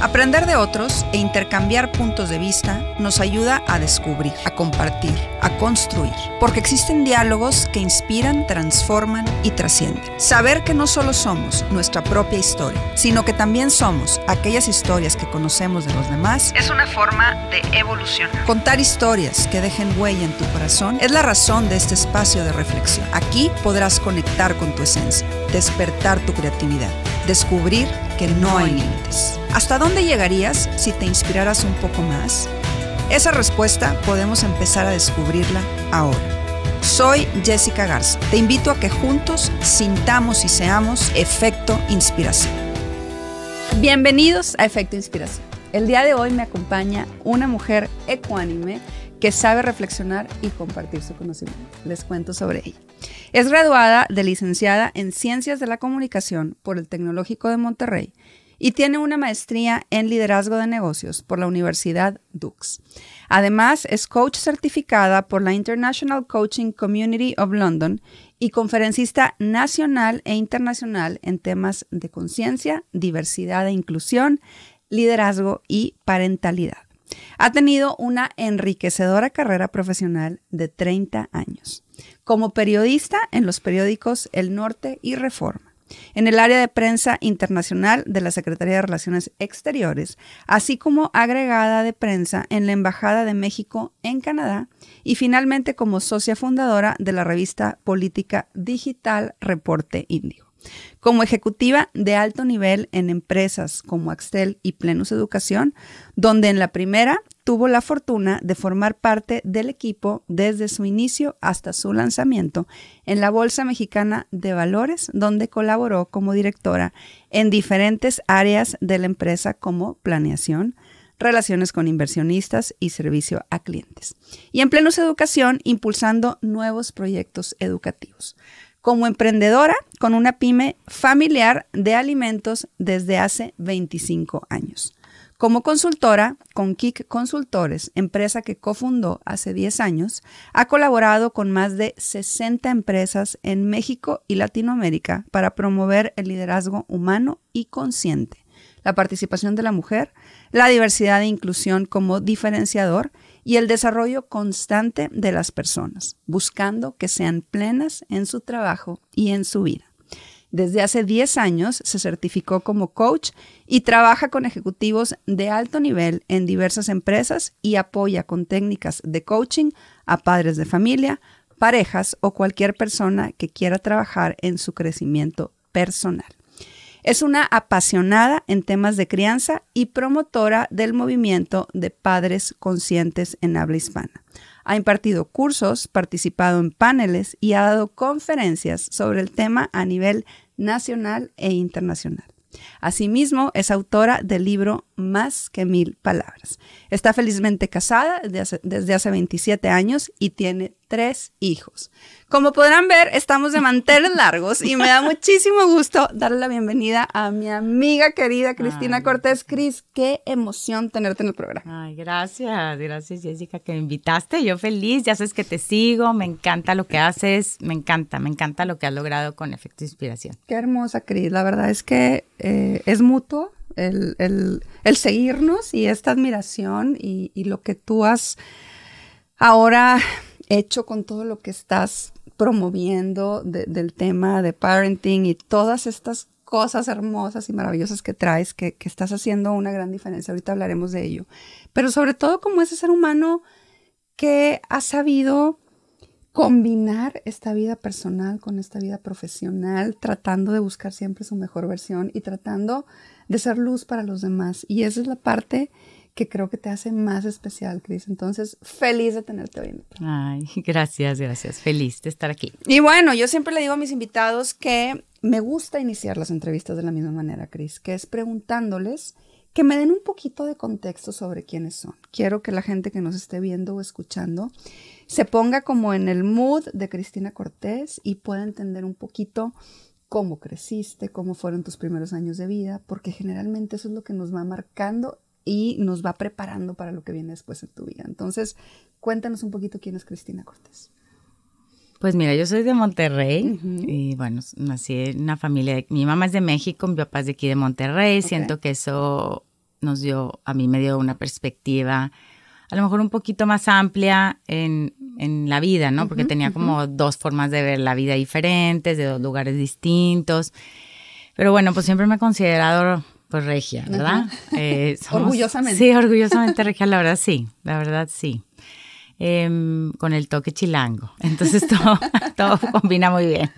Aprender de otros e intercambiar puntos de vista nos ayuda a descubrir, a compartir, a construir, porque existen diálogos que inspiran, transforman y trascienden. Saber que no solo somos nuestra propia historia, sino que también somos aquellas historias que conocemos de los demás, es una forma de evolucionar. Contar historias que dejen huella en tu corazón es la razón de este espacio de reflexión. Aquí podrás conectar con tu esencia, despertar tu creatividad, descubrir no hay límites. ¿Hasta dónde llegarías si te inspiraras un poco más? Esa respuesta podemos empezar a descubrirla ahora. Soy Jessica Garza. Te invito a que juntos sintamos y seamos Efecto Inspiración. Bienvenidos a Efecto Inspiración. El día de hoy me acompaña una mujer ecuánime que sabe reflexionar y compartir su conocimiento. Les cuento sobre ella. Es graduada de licenciada en Ciencias de la Comunicación por el Tecnológico de Monterrey y tiene una maestría en liderazgo de negocios por la Universidad Dux. Además, es coach certificada por la International Coaching Community of London y conferencista nacional e internacional en temas de conciencia, diversidad e inclusión, liderazgo y parentalidad. Ha tenido una enriquecedora carrera profesional de 30 años, como periodista en los periódicos El Norte y Reforma. En el área de prensa internacional de la Secretaría de Relaciones Exteriores, así como agregada de prensa en la Embajada de México en Canadá y finalmente como socia fundadora de la revista política digital Reporte Índigo. Como ejecutiva de alto nivel en empresas como Axtel y Plenus Educación, donde en la primera tuvo la fortuna de formar parte del equipo desde su inicio hasta su lanzamiento en la Bolsa Mexicana de Valores, donde colaboró como directora en diferentes áreas de la empresa como planeación, relaciones con inversionistas y servicio a clientes. Y en Plenus Educación, impulsando nuevos proyectos educativos como emprendedora con una pyme familiar de alimentos desde hace 25 años. Como consultora con Kik Consultores, empresa que cofundó hace 10 años, ha colaborado con más de 60 empresas en México y Latinoamérica para promover el liderazgo humano y consciente, la participación de la mujer, la diversidad e inclusión como diferenciador y el desarrollo constante de las personas, buscando que sean plenas en su trabajo y en su vida. Desde hace 10 años se certificó como coach y trabaja con ejecutivos de alto nivel en diversas empresas y apoya con técnicas de coaching a padres de familia, parejas o cualquier persona que quiera trabajar en su crecimiento personal. Es una apasionada en temas de crianza y promotora del movimiento de padres conscientes en habla hispana. Ha impartido cursos, participado en paneles y ha dado conferencias sobre el tema a nivel nacional e internacional. Asimismo, es autora del libro más que mil palabras. Está felizmente casada desde hace, 27 años y tiene tres hijos. Como podrán ver, estamos de manteles largos y me da muchísimo gusto darle la bienvenida a mi amiga querida Cristina Cortés. Cris, qué emoción tenerte en el programa. Ay, gracias, gracias Jessica que me invitaste. Yo feliz, ya sabes que te sigo, me encanta lo que haces, me encanta, me encanta lo que has logrado con Efecto Inspiración. Qué hermosa, Cris. La verdad es que eh, es mutuo el, seguirnos y esta admiración y, lo que tú has ahora hecho con todo lo que estás promoviendo del tema de parenting y todas estas cosas hermosas y maravillosas que traes, que, que, estás haciendo una gran diferencia. Ahorita hablaremos de ello. Pero sobre todo como ese ser humano que ha sabido combinar esta vida personal con esta vida profesional, tratando de buscar siempre su mejor versión y tratando de ser luz para los demás. Y esa es la parte que creo que te hace más especial, Cris. Entonces, feliz de tenerte hoy. Ay, gracias, gracias. Feliz de estar aquí. Y bueno, yo siempre le digo a mis invitados que me gusta iniciar las entrevistas de la misma manera, Cris, que es preguntándoles que me den un poquito de contexto sobre quiénes son. Quiero que la gente que nos esté viendo o escuchando se ponga como en el mood de Cristina Cortés y pueda entender un poquito cómo creciste, cómo fueron tus primeros años de vida, porque generalmente eso es lo que nos va marcando y nos va preparando para lo que viene después en tu vida. Entonces, cuéntanos un poquito quién es Cristina Cortés. Pues mira, yo soy de Monterrey y bueno, nací en una familia, mi mamá es de México, mi papá es de aquí de Monterrey, siento que eso nos dio, a mí me dio una perspectiva a lo mejor un poquito más amplia en en la vida, ¿no? Porque tenía como dos formas de ver la vida diferentes, de dos lugares distintos. Pero bueno, pues siempre me he considerado pues regia, ¿verdad? Eh, orgullosamente. Sí, orgullosamente regia, la verdad sí, la verdad sí. Em, con el toque chilango. Entonces todo, todo combina muy bien.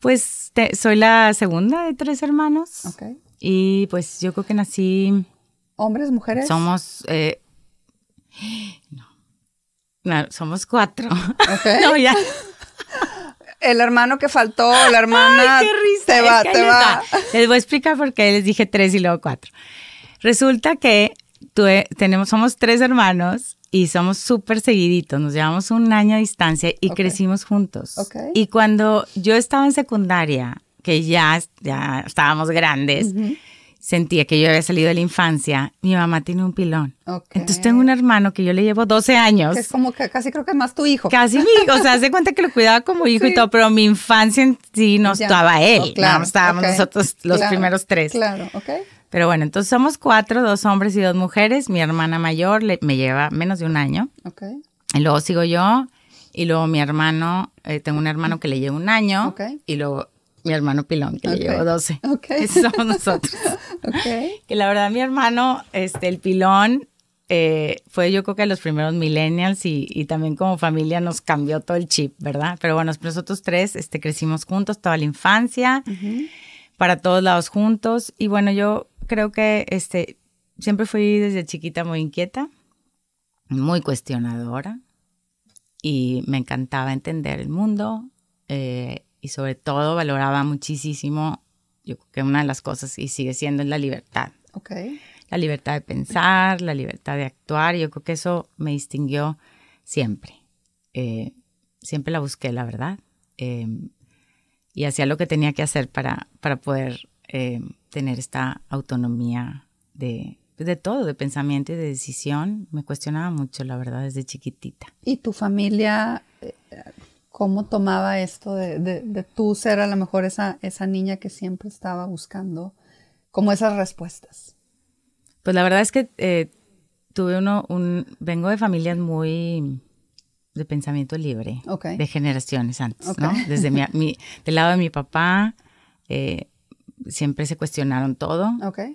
Pues soy la segunda de tres hermanos. Ok. Y pues yo creo que nací... ¿Hombres, mujeres? Somos... no, eh, no, somos cuatro. Okay. no, ya. El hermano que faltó, la hermana. Ay, qué risa. Te va, te va. Les voy a explicar por qué les dije tres y luego cuatro. Resulta que eh, tenemos, somos tres hermanos y somos súper seguiditos. Nos llevamos un año a distancia y crecimos juntos. Y cuando yo estaba en secundaria, que ya, ya estábamos grandes, sentía que yo había salido de la infancia, mi mamá tiene un pilón. Entonces tengo un hermano que yo le llevo 12 años. Es como que casi creo que es más tu hijo. Casi mi hijo, o sea, hace cuenta que lo cuidaba como hijo y todo, pero mi infancia en sí no estaba oh, él, estábamos nosotros los primeros tres. Claro, ok. Pero bueno, entonces somos cuatro, dos hombres y dos mujeres. Mi hermana mayor me lleva menos de un año. Ok. Y luego sigo yo. Y luego mi hermano, eh, tengo un hermano que le lleva un año. Y luego mi hermano Pilón, que le llevo 12. somos nosotros. Que la verdad, mi hermano, este, el Pilón, eh, fue yo creo que los primeros millennials y, también como familia nos cambió todo el chip, ¿verdad? Pero bueno, nosotros tres este, crecimos juntos toda la infancia, para todos lados juntos. Y bueno, yo creo que este, siempre fui desde chiquita muy inquieta, muy cuestionadora y me encantaba entender el mundo. Eh, y sobre todo valoraba muchísimo, yo creo que una de las cosas y sigue siendo es la libertad. La libertad de pensar, la libertad de actuar, yo creo que eso me distinguió siempre. Eh, siempre la busqué, la verdad. Em, y hacía lo que tenía que hacer para, para poder em, tener esta autonomía de, de todo, de pensamiento y de decisión. Me cuestionaba mucho, la verdad, desde chiquitita. ¿Y tu familia eh, cómo tomaba esto de, tú ser a lo mejor esa, esa niña que siempre estaba buscando como esas respuestas. Pues la verdad es que eh, tuve uno, un, vengo de familias muy de pensamiento libre, de generaciones antes, ¿no? Desde mi, del lado de mi papá, eh, siempre se cuestionaron todo.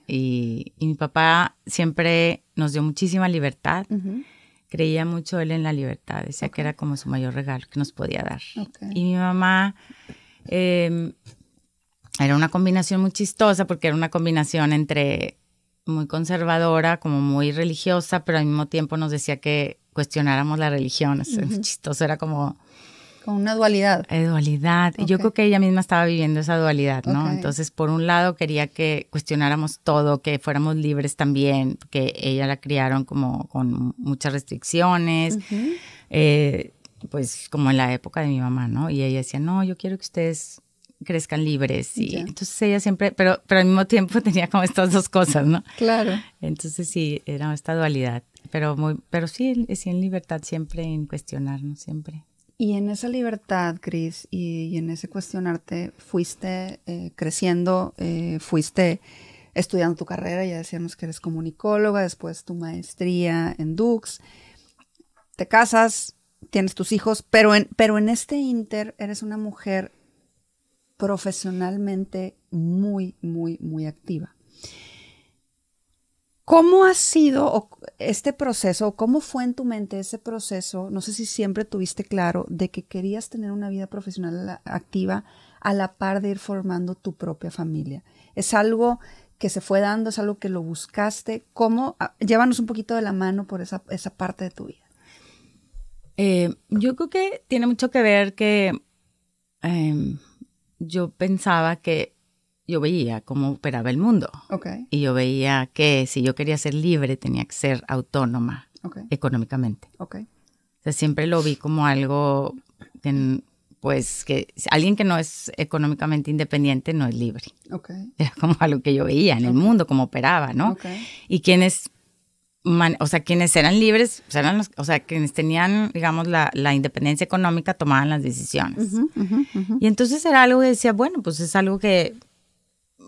Y, mi papá siempre nos dio muchísima libertad creía mucho él en la libertad, decía que era como su mayor regalo que nos podía dar. Y mi mamá em, era una combinación muy chistosa porque era una combinación entre muy conservadora, como muy religiosa, pero al mismo tiempo nos decía que cuestionáramos la religión, es chistoso, era como con una dualidad. Eh, dualidad. yo creo que ella misma estaba viviendo esa dualidad, ¿no? Entonces, por un lado, quería que cuestionáramos todo, que fuéramos libres también, que ella la criaron como con muchas restricciones. Eh, pues como en la época de mi mamá, ¿no? Y ella decía, no, yo quiero que ustedes crezcan libres. Y entonces ella siempre, pero, pero al mismo tiempo tenía como estas dos cosas, ¿no? Claro. Entonces sí, era esta dualidad. Pero muy, pero sí, sí en libertad siempre, en cuestionarnos siempre. Y en esa libertad, Cris, y, en ese cuestionarte, fuiste eh, creciendo, eh, fuiste estudiando tu carrera, ya decíamos que eres comunicóloga, después tu maestría en Dux, te casas, tienes tus hijos, pero en, pero en este inter eres una mujer profesionalmente muy, muy, muy activa. ¿Cómo ha sido este proceso o cómo fue en tu mente ese proceso? No sé si siempre tuviste claro de que querías tener una vida profesional activa a la par de ir formando tu propia familia. ¿Es algo que se fue dando? ¿Es algo que lo buscaste? ¿Cómo? Llévanos un poquito de la mano por esa, parte de tu vida. Eh, yo creo que tiene mucho que ver que em, yo pensaba que yo veía cómo operaba el mundo. Y yo veía que si yo quería ser libre tenía que ser autónoma económicamente. sea, siempre lo vi como algo que, pues, que alguien que no es económicamente independiente no es libre. Era como algo que yo veía en el mundo, cómo operaba, ¿no? Y quienes, o sea, quienes eran libres, eran o sea, quienes tenían, digamos, la, independencia económica tomaban las decisiones. Y entonces era algo que decía, bueno, pues es algo que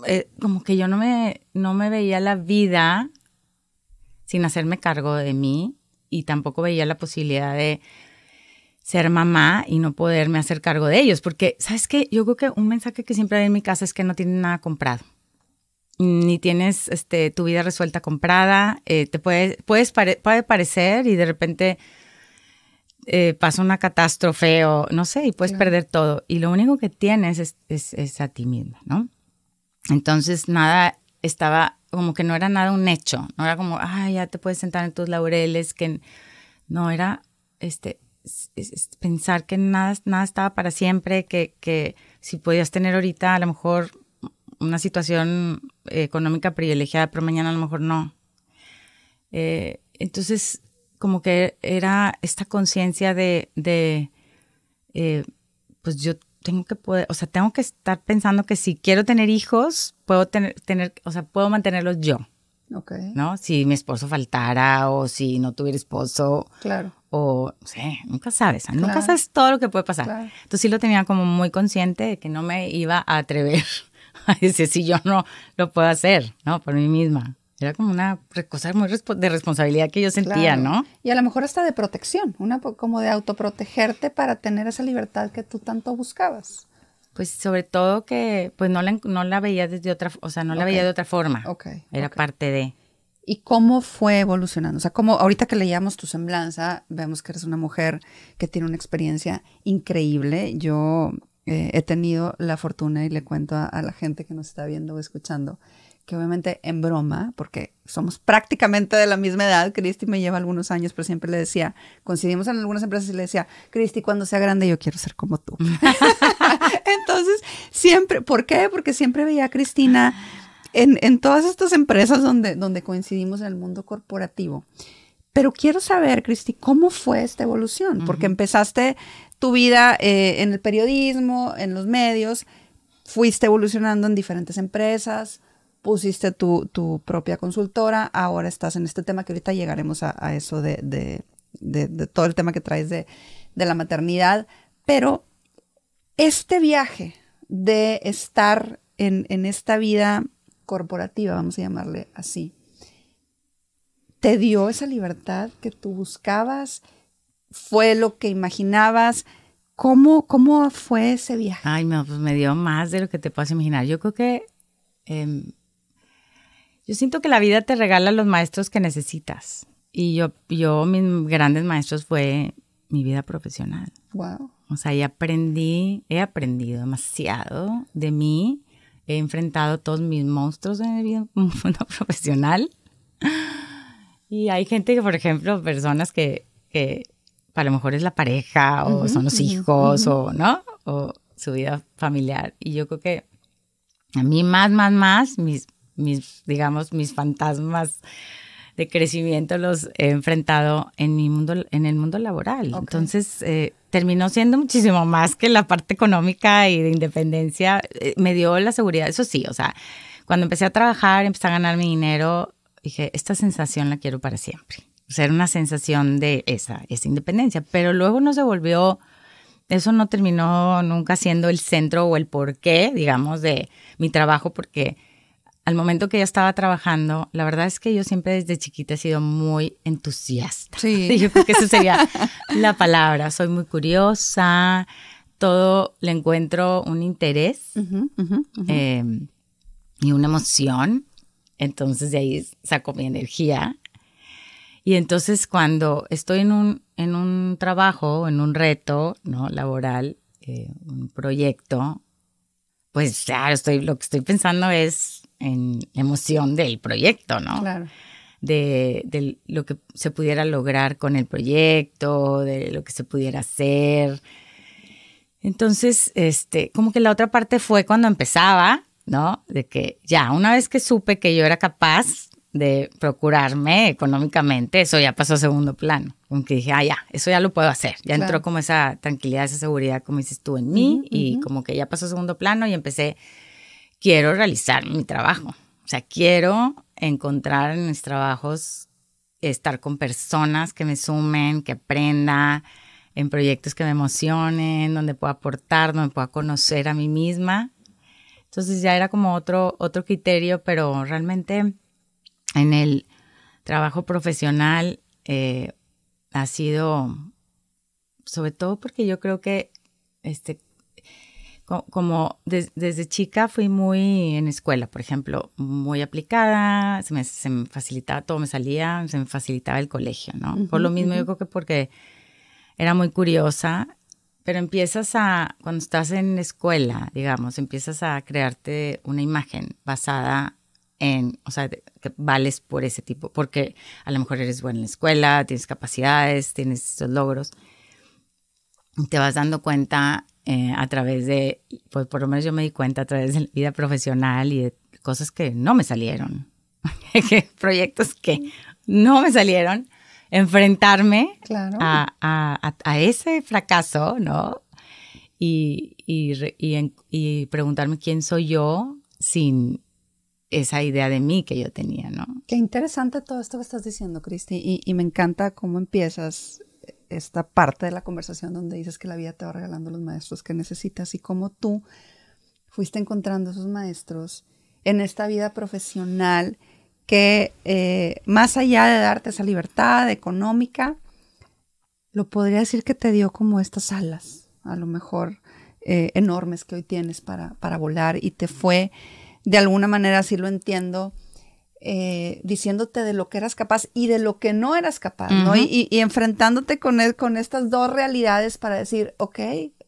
eh, como que yo no me, no me veía la vida sin hacerme cargo de mí y tampoco veía la posibilidad de ser mamá y no poderme hacer cargo de ellos, porque, ¿sabes qué? Yo creo que un mensaje que siempre hay en mi casa es que no tienes nada comprado, ni tienes este, tu vida resuelta comprada, eh, te puedes, puedes puede parecer y de repente eh, pasa una catástrofe o no sé, y puedes perder todo, y lo único que tienes es, es, es a ti misma, ¿no? Entonces, nada, estaba como que no era nada un hecho, no era como, ah, ya te puedes sentar en tus laureles, que no era, este, pensar que nada, nada estaba para siempre, que, si podías tener ahorita a lo mejor una situación eh, económica privilegiada, pero mañana a lo mejor no. Eh, entonces, como que era esta conciencia de, de eh, pues yo tengo que poder, o sea, tengo que estar pensando que si quiero tener hijos, puedo tener, tener o sea, puedo mantenerlos yo. Okay. ¿No? Si mi esposo faltara o si no tuviera esposo. Claro. O, no sé, nunca sabes, ¿ah? nunca sabes todo lo que puede pasar. Entonces sí lo tenía como muy consciente de que no me iba a atrever a decir si yo no lo puedo hacer, ¿no? Por mí misma. Era como una cosa muy de responsabilidad que yo sentía, ¿no? Y a lo mejor hasta de protección, una como de autoprotegerte para tener esa libertad que tú tanto buscabas. Pues sobre todo que pues no la, no la veía desde otra, o sea, no la de otra forma. Ok. Era parte de. ¿Y cómo fue evolucionando? O sea, como ahorita que leíamos tu semblanza, vemos que eres una mujer que tiene una experiencia increíble. Yo eh, he tenido la fortuna y le cuento a la gente que nos está viendo o escuchando que obviamente en broma, porque somos prácticamente de la misma edad, Cristi me lleva algunos años, pero siempre le decía, coincidimos en algunas empresas y le decía, Cristi, cuando sea grande yo quiero ser como tú. Entonces, siempre, ¿por qué? Porque siempre veía a Cristina en, todas estas empresas donde, donde coincidimos en el mundo corporativo. Pero quiero saber, Cristi, ¿cómo fue esta evolución? Porque empezaste tu vida eh, en el periodismo, en los medios, fuiste evolucionando en diferentes empresas, pusiste tu, propia consultora, ahora estás en este tema que ahorita llegaremos a, eso de, todo el tema que traes de, la maternidad, pero este viaje de estar en, esta vida corporativa, vamos a llamarle así, ¿te dio esa libertad que tú buscabas? ¿Fue lo que imaginabas? ¿Cómo, cómo fue ese viaje? Ay, pues me dio más de lo que te puedas imaginar. Yo creo que... Em, yo siento que la vida te regala los maestros que necesitas. Y yo, yo mis grandes maestros fue mi vida profesional. Wow. O sea, y aprendí, he aprendido demasiado de mí. He enfrentado todos mis monstruos en el vida profesional. Y hay gente que, por ejemplo, personas que, que a lo mejor es la pareja o son los hijos o, ¿no? O su vida familiar. Y yo creo que a mí más, más, más, mis mis, digamos, mis fantasmas de crecimiento los he enfrentado en mi mundo, en el mundo laboral. Entonces, eh, terminó siendo muchísimo más que la parte económica y de independencia. Eh, me dio la seguridad, eso sí, o sea, cuando empecé a trabajar, empecé a ganar mi dinero, dije, esta sensación la quiero para siempre. O sea, era una sensación de esa, esa independencia, pero luego no se volvió, eso no terminó nunca siendo el centro o el porqué, digamos, de mi trabajo, porque al momento que ya estaba trabajando, la verdad es que yo siempre desde chiquita he sido muy entusiasta. Sí. Yo creo que esa sería la palabra. Soy muy curiosa, todo le encuentro un interés em, y una emoción. Entonces de ahí saco mi energía. Y entonces cuando estoy en un, en un trabajo, en un reto ¿no? laboral, eh, un proyecto, pues claro, lo que estoy pensando es en emoción del proyecto, ¿no? Claro. De, lo que se pudiera lograr con el proyecto, de lo que se pudiera hacer. Entonces, este, como que la otra parte fue cuando empezaba, ¿no? De que ya, una vez que supe que yo era capaz de procurarme económicamente, eso ya pasó a segundo plano. Como que dije, ah, ya, eso ya lo puedo hacer. Ya entró como esa tranquilidad, esa seguridad, como dices tú, en mí, y como que ya pasó a segundo plano y empecé quiero realizar mi trabajo. O sea, quiero encontrar en mis trabajos, estar con personas que me sumen, que aprenda, en proyectos que me emocionen, donde pueda aportar, donde pueda conocer a mí misma. Entonces ya era como otro, otro criterio, pero realmente en el trabajo profesional eh, ha sido, sobre todo porque yo creo que este, como desde chica fui muy en escuela, por ejemplo, muy aplicada, se me, facilitaba todo, me salía, se me facilitaba el colegio, ¿no? por lo mismo yo creo que porque era muy curiosa, pero empiezas a, cuando estás en escuela, digamos, empiezas a crearte una imagen basada en, o sea, que vales por ese tipo, porque a lo mejor eres buena en la escuela, tienes capacidades, tienes estos logros, te vas dando cuenta eh, a través de, pues por lo menos yo me di cuenta a través de la vida profesional y de cosas que no me salieron, proyectos que no me salieron, enfrentarme a, ese fracaso, ¿no? Y, y, preguntarme quién soy yo sin, esa idea de mí que yo tenía, ¿no? Qué interesante todo esto que estás diciendo, Cristi, y, me encanta cómo empiezas esta parte de la conversación donde dices que la vida te va regalando los maestros que necesitas y cómo tú fuiste encontrando esos maestros en esta vida profesional que eh, más allá de darte esa libertad económica, lo podría decir que te dio como estas alas, a lo mejor eh, enormes que hoy tienes para, para volar y te fue, de alguna manera, así lo entiendo, eh, diciéndote de lo que eras capaz y de lo que no eras capaz, ¿no? Y, enfrentándote con, e, con estas dos realidades para decir, ok,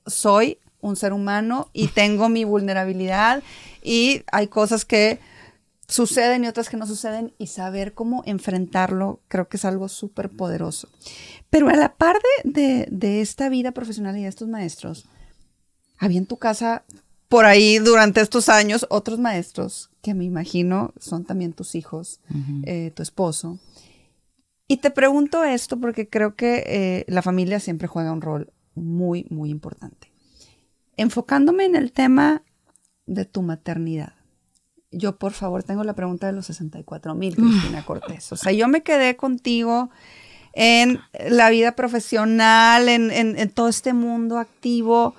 soy un ser humano y tengo mi vulnerabilidad y hay cosas que suceden y otras que no suceden y saber cómo enfrentarlo creo que es algo súper poderoso. Pero a la par de, de, esta vida profesional y de estos maestros, había en tu casa por ahí durante estos años otros maestros que me imagino son también tus hijos, eh, tu esposo. Y te pregunto esto porque creo que eh, la familia siempre juega un rol muy, muy importante. Enfocándome en el tema de tu maternidad. Yo, por favor, tengo la pregunta de los 64 mil, mm. Cristina Cortés. O sea, yo me quedé contigo en la vida profesional, en todo este mundo activo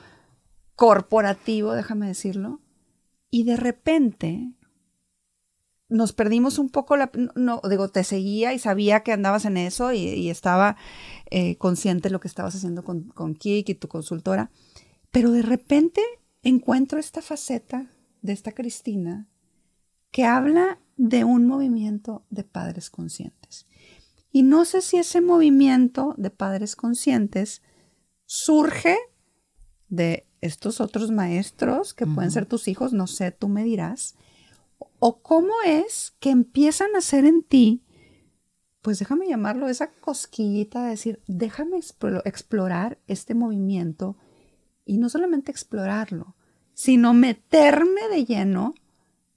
corporativo, déjame decirlo, y de repente nos perdimos un poco la... No, digo, te seguía y sabía que andabas en eso y, estaba eh, consciente de lo que estabas haciendo con, con Kik y tu consultora, pero de repente encuentro esta faceta de esta Cristina que habla de un movimiento de padres conscientes. Y no sé si ese movimiento de padres conscientes surge de estos otros maestros que pueden ser tus hijos, no sé, tú me dirás, o cómo es que empiezan a ser en ti, pues déjame llamarlo esa cosquillita de decir, déjame explorar este movimiento y no solamente explorarlo, sino meterme de lleno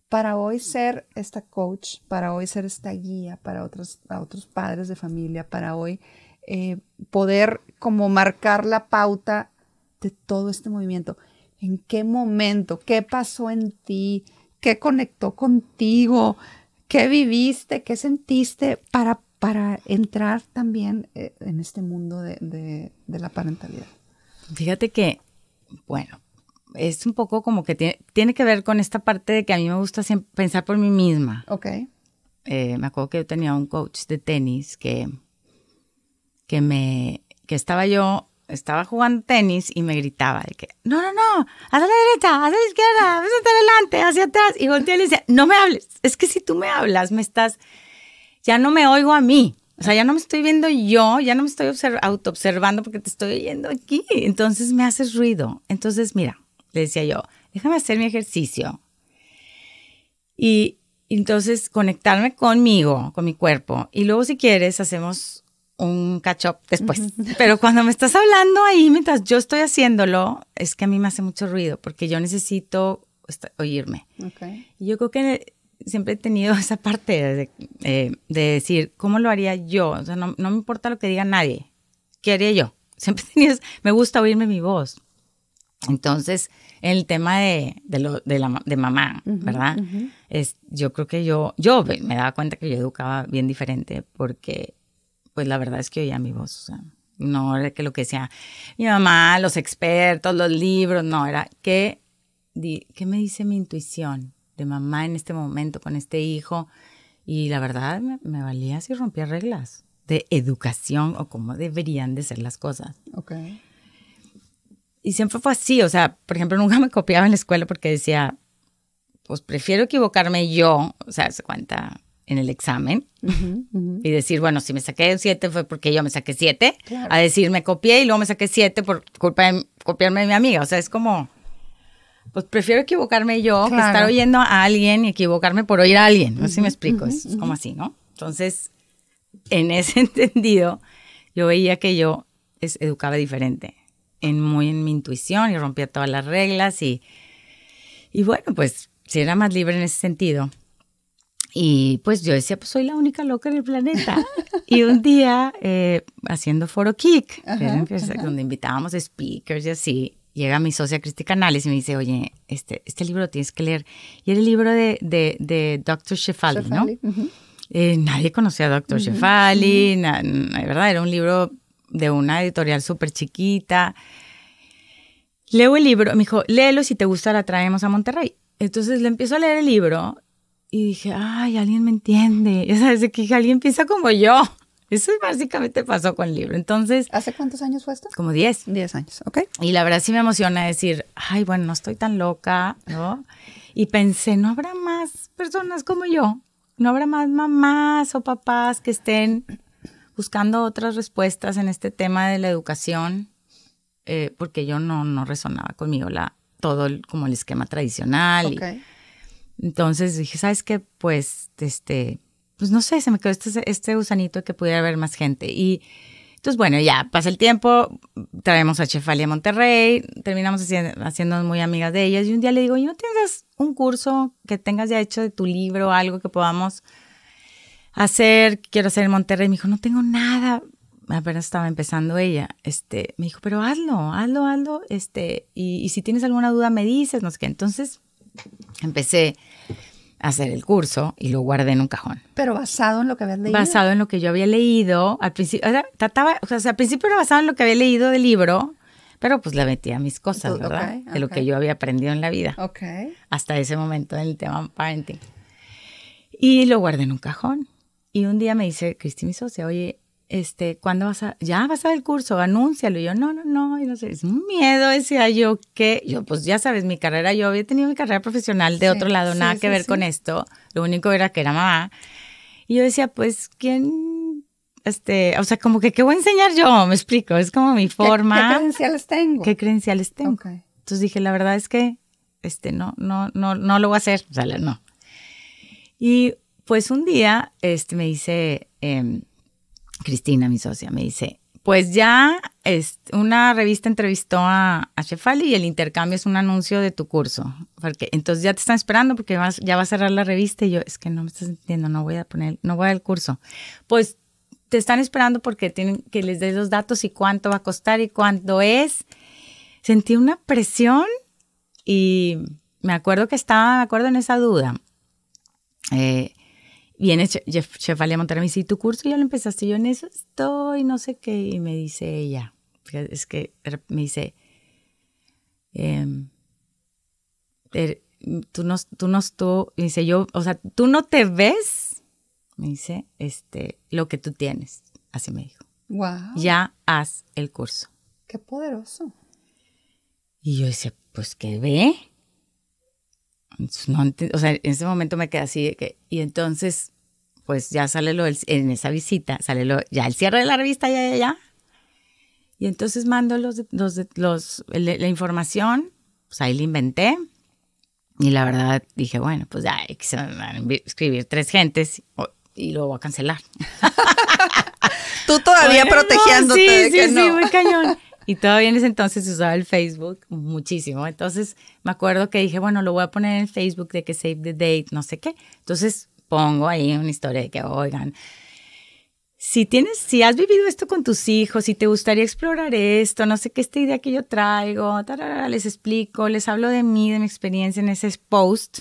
para hoy ser esta coach, para hoy ser esta guía para otros, otros padres de familia, para hoy eh, poder como marcar la pauta de todo este movimiento. ¿En qué momento? ¿Qué pasó en ti? ¿Qué conectó contigo? ¿Qué viviste? ¿Qué sentiste para, para entrar también eh, en este mundo de, la parentalidad? Fíjate que, bueno, es un poco como que tiene, tiene, que ver con esta parte de que a mí me gusta pensar por mí misma. Ok. Eh, me acuerdo que yo tenía un coach de tenis que, que me que estaba yo estaba jugando tenis y me gritaba de que, no, no, no, haz a la derecha, haz a la izquierda, hacia adelante, hacia atrás. Y volteé y le decía, no me hables, es que si tú me hablas, me estás, ya no me oigo a mí. O sea, ya no me estoy viendo yo, ya no me estoy autoobservando porque te estoy oyendo aquí. Entonces me haces ruido. Entonces, mira, le decía yo, déjame hacer mi ejercicio. Y entonces conectarme conmigo, con mi cuerpo. Y luego si quieres, hacemos un catch después. Pero cuando me estás hablando ahí mientras yo estoy haciéndolo, es que a mí me hace mucho ruido porque yo necesito oírme. Yo creo que siempre he tenido esa parte eh, de, decir, ¿cómo lo haría yo? O sea, no, me importa lo que diga nadie. ¿Qué haría yo? Siempre he tenido, me gusta oírme mi voz. Entonces, el tema de, lo, de, la, mamá, ¿verdad? es, yo creo que yo, yo me daba cuenta que yo educaba bien diferente porque pues la verdad es que oía mi voz. O sea, no era que lo que sea mi mamá, los expertos, los libros, no, era qué, qué me dice mi intuición de mamá en este momento con este hijo. Y la verdad me, valía si rompía reglas de educación o cómo deberían de ser las cosas. Ok. Y siempre fue así, o sea, por ejemplo, nunca me copiaba en la escuela porque decía, pues prefiero equivocarme yo, o sea, se cuenta, en el examen y decir, bueno, si me saqué 7 fue porque yo me saqué 7, a decir, me copié y luego me saqué 7 por culpa de copiarme de mi amiga. O sea, es como, pues prefiero equivocarme yo que estar oyendo a alguien y equivocarme por oír a alguien. No sé si me explico, es, como así, ¿no? Entonces, en ese entendido, yo veía que yo es, educaba diferente, en muy en mi intuición y rompía todas las reglas y, y bueno, pues si era más libre en ese sentido. Y pues yo decía, pues soy la única loca en el planeta. y un día, eh, haciendo Foro Kick, donde invitábamos speakers y así, llega mi socia Cristi Canales y me dice, oye, este, este libro lo tienes que leer. Y era el libro de, de, de Dr. Shefali, ¿no? Eh, nadie conocía a Dr. Shefali, ¿verdad? Era un libro de una editorial súper chiquita. Leo el libro, me dijo, léelo, si te gusta la traemos a Monterrey. Entonces le empiezo a leer el libro y dije, ay, alguien me entiende. sea, desde que dije, alguien piensa como yo. Eso básicamente pasó con el libro. Entonces. ¿Hace cuántos años fue esto? Como 10. 10 años, ok. Y la verdad sí me emociona decir, ay, bueno, no estoy tan loca, ¿no? Y pensé, no habrá más personas como yo. No habrá más mamás o papás que estén buscando otras respuestas en este tema de la educación, eh, porque yo no, no resonaba conmigo la, todo el, como el esquema tradicional. Ok. Entonces dije, ¿sabes qué? Pues, este, pues no sé, se me quedó este, este, gusanito que pudiera haber más gente. Y entonces, bueno, ya pasa el tiempo, traemos a Chefalia Monterrey, terminamos haciendo, haciéndonos muy amigas de ellas. Y un día le digo, ¿y no tienes un curso que tengas ya hecho de tu libro, algo que podamos hacer? Quiero hacer en Monterrey. Me dijo, no tengo nada. Apenas estaba empezando ella. Este, me dijo, pero hazlo, hazlo, hazlo. Este, y, y si tienes alguna duda, me dices, no sé qué. Entonces, empecé hacer el curso y lo guardé en un cajón. Pero basado en lo que habías leído. Basado en lo que yo había leído. Al principio, o trataba, o sea, al principio era basado en lo que había leído del libro, pero pues le metía mis cosas, ¿verdad? De lo que yo había aprendido en la vida. Ok. Hasta ese momento en el tema parenting. Y lo guardé en un cajón. Y un día me dice Cristi, mi socia, oye, este, ¿cuándo vas a, ya vas a dar el curso, anúncialo? Y yo, no, no, no, y no sé, es un miedo, decía yo, que, yo, pues ya sabes, mi carrera, yo había tenido mi carrera profesional de otro lado, nada que ver con esto, lo único era que era mamá. Y yo decía, pues, ¿quién, este, o sea, como que, ¿qué voy a enseñar yo? Me explico, es como mi forma. ¿Qué, credenciales tengo? ¿Qué credenciales tengo? Entonces dije, la verdad es que, este, no, no, no, no lo voy a hacer, o sea, no. Y pues un día, este, me dice, eh, Cristina, mi socia, me dice, pues ya es, una revista entrevistó a, a, Shefali y el intercambio es un anuncio de tu curso. Porque, entonces ya te están esperando porque ya va a cerrar la revista y yo, es que no me estás entendiendo, no voy a poner, no voy al curso. Pues te están esperando porque tienen que les de los datos y cuánto va a costar y cuánto es. Sentí una presión y me acuerdo que estaba, me acuerdo en esa duda. Eh, viene Chef, Chef a montarme y ¿tu curso ya lo empezaste? yo en eso estoy, no sé qué. Y me dice ella, es que me dice, em, tú no, tú no, tú, dice yo, o sea, tú no te ves, me dice, este, lo que tú tienes. Así me dijo. Wow. Ya haz el curso. Qué poderoso. Y yo decía, pues que ve. o sea, en ese momento me quedé así de que, y entonces pues ya sale lo en esa visita, sale lo, ya el cierre de la revista, ya, ya, ya. Y entonces mando los, los, los, la, información, pues ahí la inventé. Y la verdad dije, bueno, pues ya, hay a escribir tres gentes y lo voy a cancelar. Tú todavía protegiéndote. de que sí, no. sí, muy cañón. Y todavía en ese entonces usaba el Facebook muchísimo. Entonces me acuerdo que dije, bueno, lo voy a poner en Facebook de que save the date, no sé qué. Entonces pongo ahí una historia de que, oigan, si tienes, si has vivido esto con tus hijos, si te gustaría explorar esto, no sé qué, esta idea que yo traigo, les explico, les hablo de mí, de mi experiencia en ese post,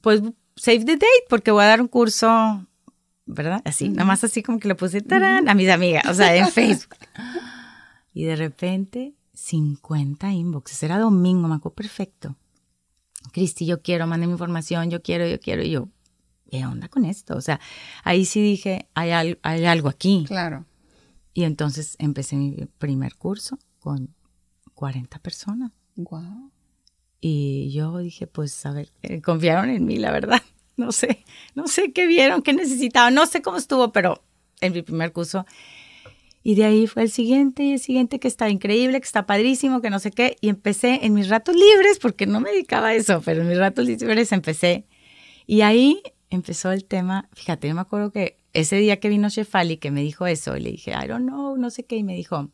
pues save the date, porque voy a dar un curso, ¿verdad? Así, nomás así como que lo puse tarán, a mis amigas, o sea, en Facebook. y de repente, 50 inboxes. Era domingo, me acuerdo perfecto. Cristi, yo quiero, mande mi información, yo quiero, yo quiero, y yo. ¿qué onda con esto? O sea, ahí sí dije, hay, hay algo aquí. Claro. Y entonces empecé mi primer curso con 40 personas. Wow. Y yo dije, pues, a ver, eh, confiaron en mí, la verdad. No sé, no sé qué vieron, qué necesitaban, no sé cómo estuvo, pero en mi primer curso. Y de ahí fue el siguiente y el siguiente que está increíble, que está padrísimo, que no sé qué. Y empecé en mis ratos libres, porque no me dedicaba a eso, pero en mis ratos libres empecé. Y ahí empezó el tema, fíjate, yo me acuerdo que ese día que vino Shefali, que me dijo eso, y le dije, I don't know, no sé qué, y me dijo,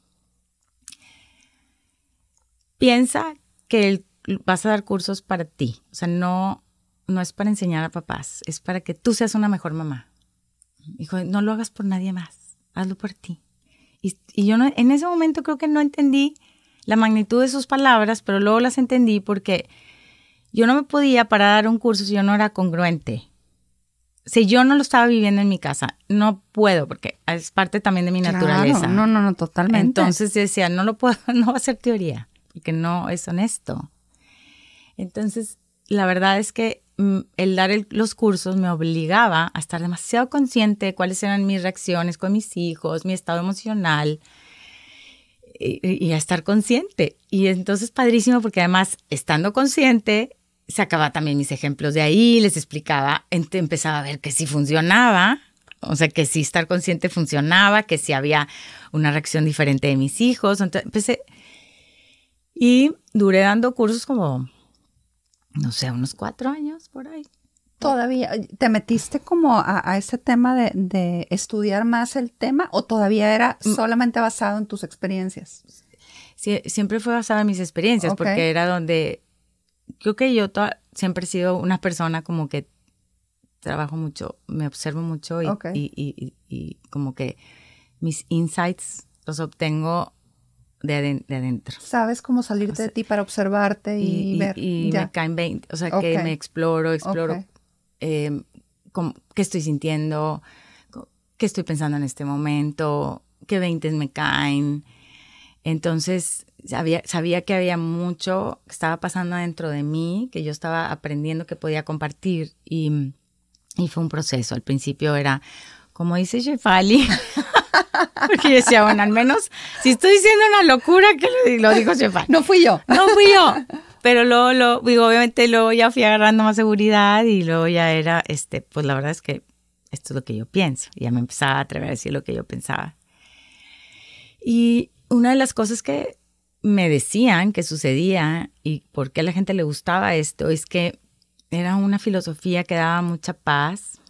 piensa que vas a dar cursos para ti, o sea, no, no es para enseñar a papás, es para que tú seas una mejor mamá. Dijo, no lo hagas por nadie más, hazlo por ti. Y, yo en ese momento creo que no entendí la magnitud de sus palabras, pero luego las entendí porque yo no me podía para dar un curso si yo no era congruente si yo no lo estaba viviendo en mi casa, no puedo, porque es parte también de mi naturaleza. No, no, no, totalmente. Entonces decía, no lo puedo, no va a ser teoría, porque no es honesto. Entonces, la verdad es que mm, el dar los cursos me obligaba a estar demasiado consciente de cuáles eran mis reacciones con mis hijos, mi estado emocional, y, a estar consciente. Y entonces padrísimo porque además estando consciente sacaba también mis ejemplos de ahí, les explicaba, empezaba a ver que sí funcionaba, o sea, que sí estar consciente funcionaba, que sí había una reacción diferente de mis hijos. Entonces empecé y duré dando cursos como, no sé, unos cuatro años por ahí. ¿Todavía te metiste como a, ese tema de, estudiar más el tema o todavía era mm. solamente basado en tus experiencias? siempre fue basado en mis experiencias porque era donde creo que yo siempre he sido una persona como que trabajo mucho, me observo mucho y, como que mis insights los obtengo de, adentro. Sabes cómo salirte de ti para observarte y, ver. Y me caen 20, o sea, que me exploro, exploro em, qué estoy sintiendo, qué estoy pensando en este momento, qué 20 me caen. Entonces, sabía, sabía que había mucho que estaba pasando dentro de mí, que yo estaba aprendiendo que podía compartir y, y fue un proceso. Al principio era, como dice Shefali, porque yo decía, bueno, al menos si estoy diciendo una locura, que lo, dijo Shefali. No fui yo. No fui yo. Pero luego, lo, digo, obviamente luego ya fui agarrando más seguridad y luego ya era, este, pues la verdad es que esto es lo que yo pienso. ya me empezaba a atrever a decir lo que yo pensaba. Y una de las cosas que me decían que sucedía y por qué a la gente le gustaba esto es que era una filosofía que daba mucha paz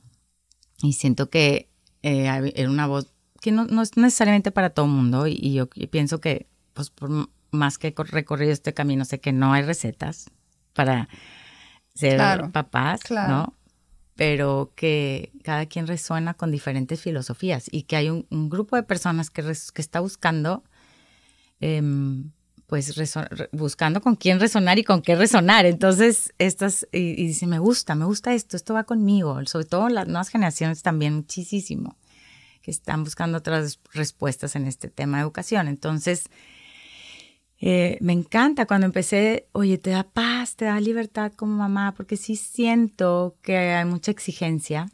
y siento que eh, era una voz que no, es necesariamente para todo el mundo y, yo pienso que pues por más que he recorrido este camino sé que no hay recetas para ser papás, ¿no? Pero que cada quien resuena con diferentes filosofías y que hay un, grupo de personas que, que está buscando eh, pues buscando con quién resonar y con qué resonar. Entonces, estas, y, y, dice, me gusta, me gusta esto, esto va conmigo, sobre todo las nuevas generaciones también muchísimo, que están buscando otras respuestas en este tema de educación. Entonces, eh, me encanta cuando empecé, oye, te da paz, te da libertad como mamá, porque sí siento que hay mucha exigencia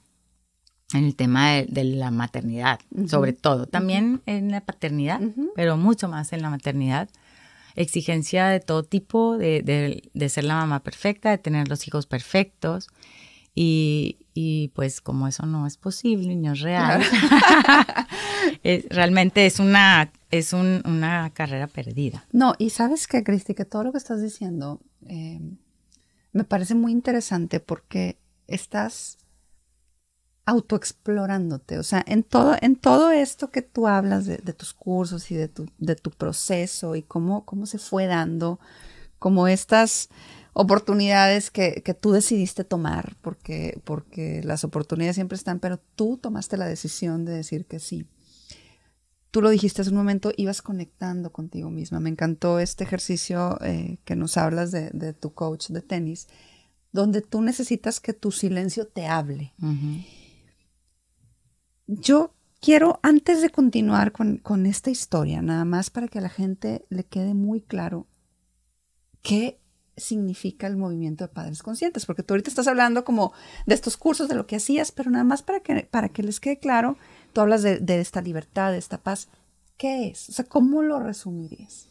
en el tema de, la maternidad, sobre todo, también en la paternidad, pero mucho más en la maternidad exigencia de todo tipo, de, de, de ser la mamá perfecta, de tener los hijos perfectos. Y, pues como eso no es posible, no es real, realmente es una, es una carrera perdida. No, y sabes que, Cristi, que todo lo que estás diciendo eh, me parece muy interesante porque estás autoexplorándote, o sea, en todo, en todo esto que tú hablas de, tus cursos y de tu, de tu proceso y cómo, cómo se fue dando, como estas oportunidades que, tú decidiste tomar, porque, porque las oportunidades siempre están, pero tú tomaste la decisión de decir que sí. Tú lo dijiste hace un momento, ibas conectando contigo misma. Me encantó este ejercicio eh, que nos hablas de, tu coach de tenis, donde tú necesitas que tu silencio te hable yo quiero, antes de continuar con, esta historia, nada más para que a la gente le quede muy claro qué significa el movimiento de padres conscientes, porque tú ahorita estás hablando como de estos cursos, de lo que hacías, pero nada más para que, para que les quede claro, tú hablas de, esta libertad, de esta paz. ¿Qué es? O sea, ¿cómo lo resumirías?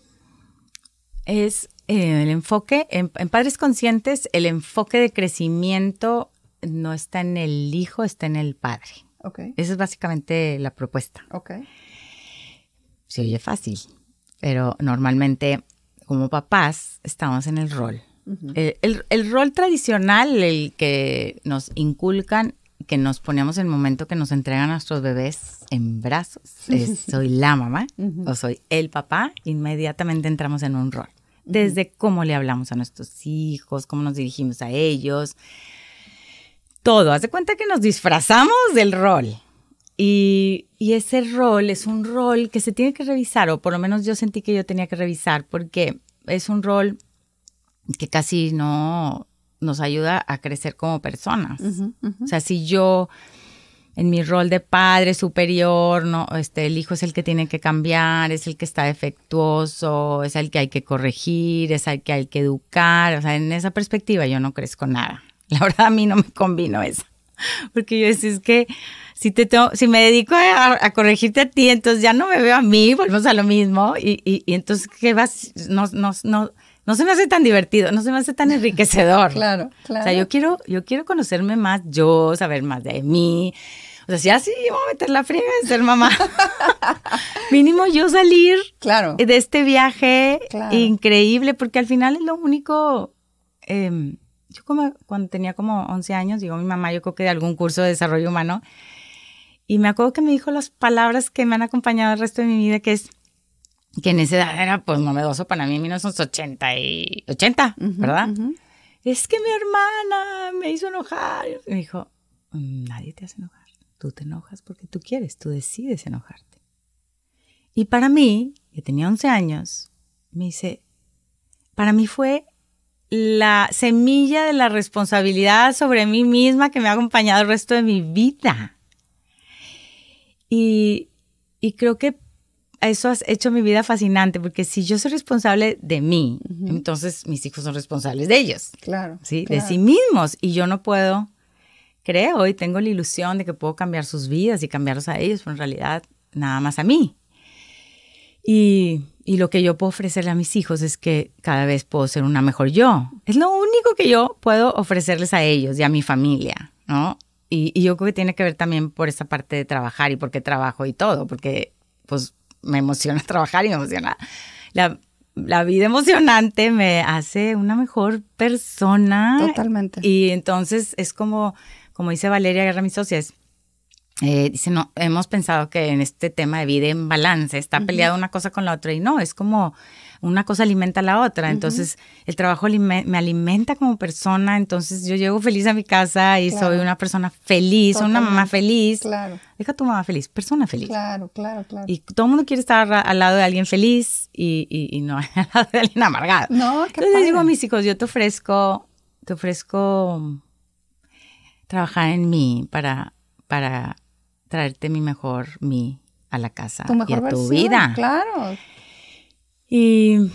Es eh, el enfoque, en padres conscientes, el enfoque de crecimiento no está en el hijo, está en el padre. Okay. Esa es básicamente la propuesta. Okay. Se oye fácil, pero normalmente como papás estamos en el rol. Eh, el, rol tradicional, el que nos inculcan, que nos ponemos en el momento que nos entregan a nuestros bebés en brazos, soy la mamá o soy el papá, inmediatamente entramos en un rol. Desde cómo le hablamos a nuestros hijos, cómo nos dirigimos a ellos, todo. hace cuenta que nos disfrazamos del rol. Y, ese rol es un rol que se tiene que revisar, o por lo menos yo sentí que yo tenía que revisar, porque es un rol que casi no nos ayuda a crecer como personas. O sea, si yo en mi rol de padre superior, no, este, el hijo es el que tiene que cambiar, es el que está defectuoso, es el que hay que corregir, es el que hay que educar. O sea, en esa perspectiva yo no crezco nada. La verdad a mí no me combino eso. Porque yo decía, es que si, te si me dedico a, corregirte a ti, entonces ya no me veo a mí, volvemos a lo mismo. Y, y, entonces, ¿qué vas? No, no, no, no se me hace tan divertido, no se me hace tan enriquecedor. claro, claro. O sea, yo quiero, yo quiero conocerme más yo, saber más de mí. O sea, si así voy a meter la friega de ser mamá. Mínimo yo salir claro. de este viaje increíble, porque al final es lo único em, yo como cuando tenía como 11 años, llegó mi mamá, yo creo que de algún curso de desarrollo humano, y me acuerdo que me dijo las palabras que me han acompañado el resto de mi vida, que es que en esa edad era pues novedoso para mí, 1980 y 80, uh 80, ¿verdad? Es que mi hermana me hizo enojar. me dijo, mm, nadie te hace enojar. Tú te enojas porque tú quieres, tú decides enojarte. Y para mí, que tenía 11 años, me dice, para mí fue la semilla de la responsabilidad sobre mí misma que me ha acompañado el resto de mi vida. Y, creo que eso ha hecho mi vida fascinante, porque si yo soy responsable de mí, entonces mis hijos son responsables de ellos. Claro. Sí, de sí mismos. Y yo no puedo, creo, y tengo la ilusión de que puedo cambiar sus vidas y cambiarlos a ellos, pero en realidad nada más a mí. Y y lo que yo puedo ofrecerle a mis hijos es que cada vez puedo ser una mejor yo. Es lo único que yo puedo ofrecerles a ellos y a mi familia, ¿no? Y, yo creo que tiene que ver también por esa parte de trabajar y por qué trabajo y todo, porque pues me emociona trabajar y me emociona. La, vida emocionante me hace una mejor persona. Totalmente. Y entonces es como, como dice Valeria Guerra, mi socias eh, dice, no, hemos pensado que en este tema de vida en balance está peleada una cosa con la otra y no, es como una cosa alimenta a la otra, entonces el trabajo me alimenta como persona, entonces yo llego feliz a mi casa y soy una persona feliz, una mamá feliz. Claro. Deja a tu mamá feliz, persona feliz. Claro, claro, claro. Y todo el mundo quiere estar al lado de alguien feliz y, no al lado de alguien amargado. No, qué Entonces digo a mis hijos, yo te ofrezco, te ofrezco trabajar en mí para, para traerte mi mejor mí a la casa y a tu vida. Claro. Y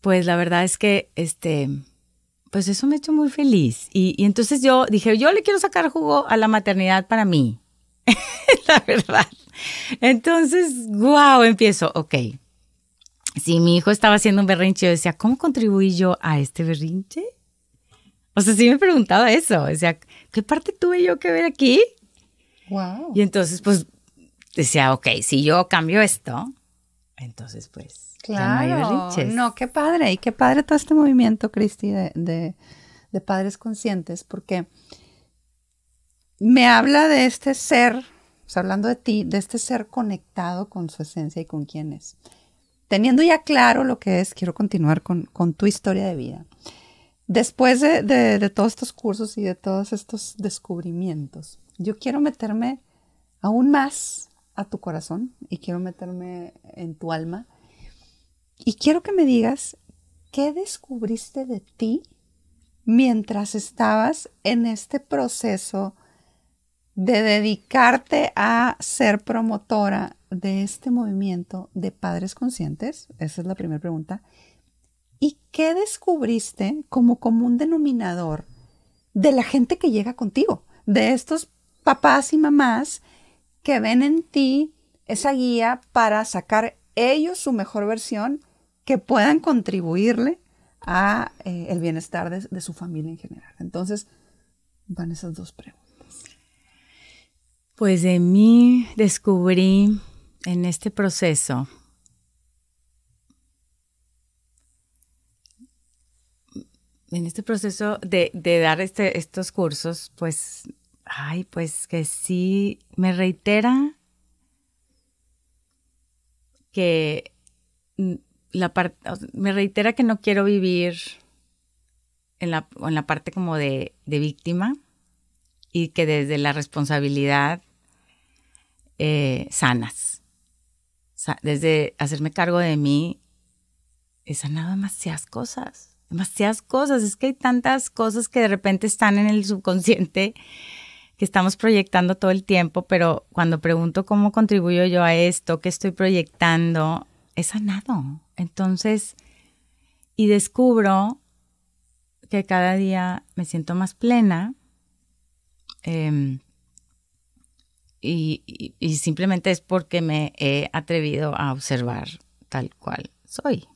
pues la verdad es que este pues eso me ha hecho muy feliz. Y, entonces yo dije, yo le quiero sacar jugo a la maternidad para mí. la verdad. Entonces, wow, empiezo, ok. Si mi hijo estaba haciendo un berrinche, yo decía, ¿cómo contribuí yo a este berrinche? O sea, sí me preguntaba eso. O sea, ¿qué parte tuve yo que ver aquí? Y entonces, pues, decía, ok, si yo cambio esto, entonces, pues, claro. no qué padre, y qué padre todo este movimiento, Cristi, de, padres conscientes, porque me habla de este ser, o hablando de ti, de este ser conectado con su esencia y con quién es. Teniendo ya claro lo que es, quiero continuar con, tu historia de vida. Después de, todos estos cursos y de todos estos descubrimientos, yo quiero meterme aún más a tu corazón y quiero meterme en tu alma. Y quiero que me digas qué descubriste de ti mientras estabas en este proceso de dedicarte a ser promotora de este movimiento de padres conscientes. Esa es la primera pregunta. ¿Y qué descubriste como común denominador de la gente que llega contigo? De estos papás y mamás que ven en ti esa guía para sacar ellos su mejor versión, que puedan contribuirle a eh, el bienestar de, su familia en general. Entonces, van esas dos preguntas. Pues de mí descubrí en este proceso en este proceso de, dar este, estos cursos, pues Ay, pues que sí, me reitera que la me reitera que no quiero vivir en la, parte como de, víctima y que desde la responsabilidad eh, sanas. desde hacerme cargo de mí, he sanado demasiadas cosas, demasiadas cosas. Es que hay tantas cosas que de repente están en el subconsciente estamos proyectando todo el tiempo, pero cuando pregunto cómo contribuyo yo a esto, qué estoy proyectando, es sanado. Entonces, y descubro que cada día me siento más plena em, y simplemente es porque me he atrevido a observar tal cual soy.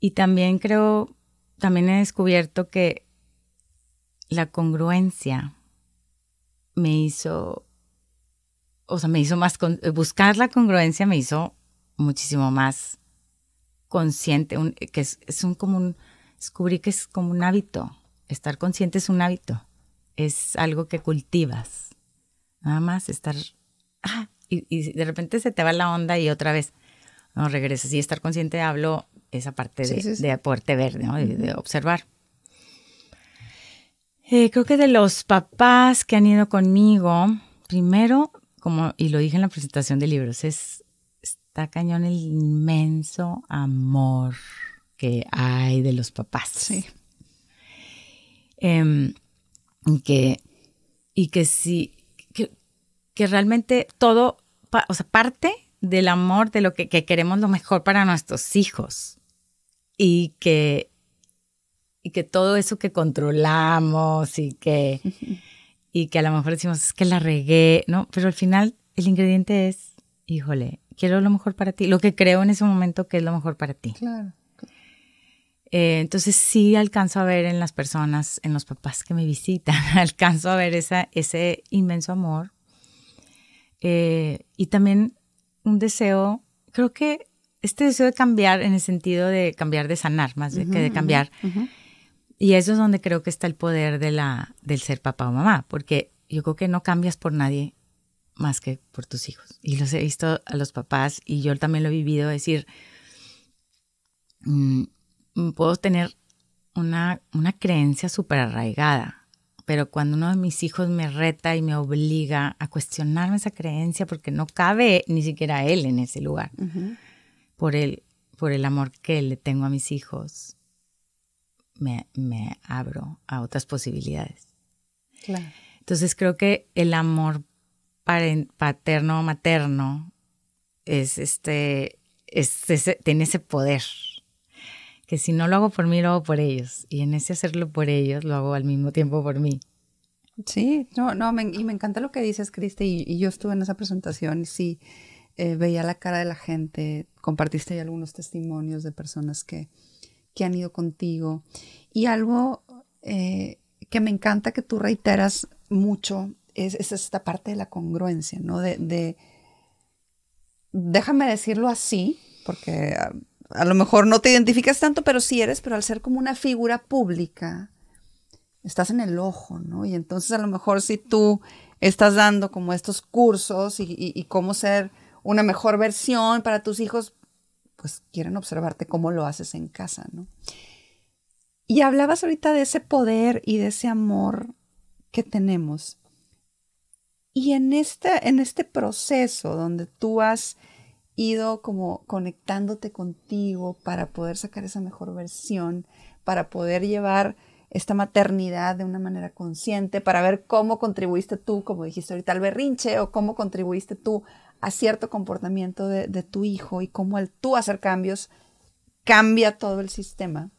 Y también creo, también he descubierto que la congruencia me hizo, o sea, me hizo más, buscar la congruencia me hizo muchísimo más consciente, que es, un como un, descubrí que es como un hábito, estar consciente es un hábito, es algo que cultivas, nada más estar, ah, y, de repente se te va la onda y otra vez, no regresas y estar consciente, hablo esa parte de, de poderte ver, de observar. Eh, creo que de los papás que han ido conmigo, primero, como y lo dije en la presentación de libros, es está cañón el inmenso amor que hay de los papás. Sí. Em, que, y que sí, que, realmente todo, o sea, parte del amor, de lo que, queremos lo mejor para nuestros hijos. Y que y que todo eso que controlamos y que, y que a lo mejor decimos es que la regué, ¿no? Pero al final el ingrediente es, híjole, quiero lo mejor para ti, lo que creo en ese momento que es lo mejor para ti. Claro. Eh, entonces sí alcanzo a ver en las personas, en los papás que me visitan, alcanzo a ver esa, ese inmenso amor. Eh, y también un deseo, creo que este deseo de cambiar en el sentido de cambiar de sanar, más que de cambiar. Y eso es donde creo que está el poder de la, del ser papá o mamá, porque yo creo que no cambias por nadie más que por tus hijos. Y los he visto a los papás y yo también lo he vivido decir, mm, puedo tener una, una creencia súper arraigada, pero cuando uno de mis hijos me reta y me obliga a cuestionarme esa creencia porque no cabe ni siquiera él en ese lugar, por, el, por el amor que le tengo a mis hijos, me, abro a otras posibilidades. Entonces creo que el amor paterno materno es este, tiene ese poder. Que si no lo hago por mí, lo hago por ellos. Y en ese hacerlo por ellos, lo hago al mismo tiempo por mí. Sí, no, no, y me encanta lo que dices, Cristi, y, yo estuve en esa presentación y sí, eh, veía la cara de la gente, compartiste ahí algunos testimonios de personas que, que han ido contigo. Y algo eh, que me encanta que tú reiteras mucho es, esta parte de la congruencia, ¿no? De, déjame decirlo así, porque a, lo mejor no te identificas tanto, pero sí eres, pero al ser como una figura pública, estás en el ojo, ¿no? Y entonces a lo mejor si tú estás dando como estos cursos y cómo ser una mejor versión para tus hijos, pues quieren observarte cómo lo haces en casa, ¿no? Y hablabas ahorita de ese poder y de ese amor que tenemos. Y en este, en este proceso donde tú has ido como conectándote contigo para poder sacar esa mejor versión, para poder llevar esta maternidad de una manera consciente, para ver cómo contribuiste tú, como dijiste ahorita, al berrinche o cómo contribuiste tú a cierto comportamiento de, tu hijo y cómo el tú hacer cambios cambia todo el sistema.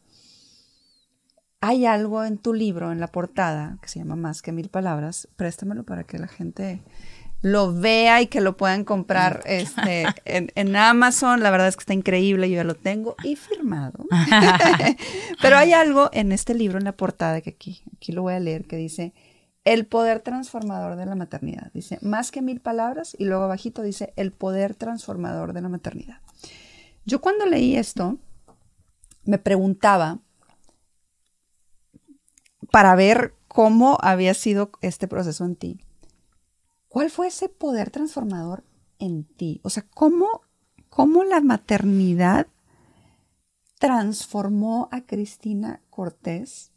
Hay algo en tu libro, en la portada, que se llama Más que mil palabras. Préstamelo para que la gente lo vea y que lo puedan comprar mm. este, en, Amazon. La verdad es que está increíble, yo ya lo tengo y firmado. Pero hay algo en este libro, en la portada, que aquí, aquí lo voy a leer, que dice, el poder transformador de la maternidad. Dice, más que mil palabras y luego abajito dice, el poder transformador de la maternidad. Yo cuando leí esto, me preguntaba para ver cómo había sido este proceso en ti. ¿Cuál fue ese poder transformador en ti? O sea, ¿cómo, cómo la maternidad transformó a Cristina Cortés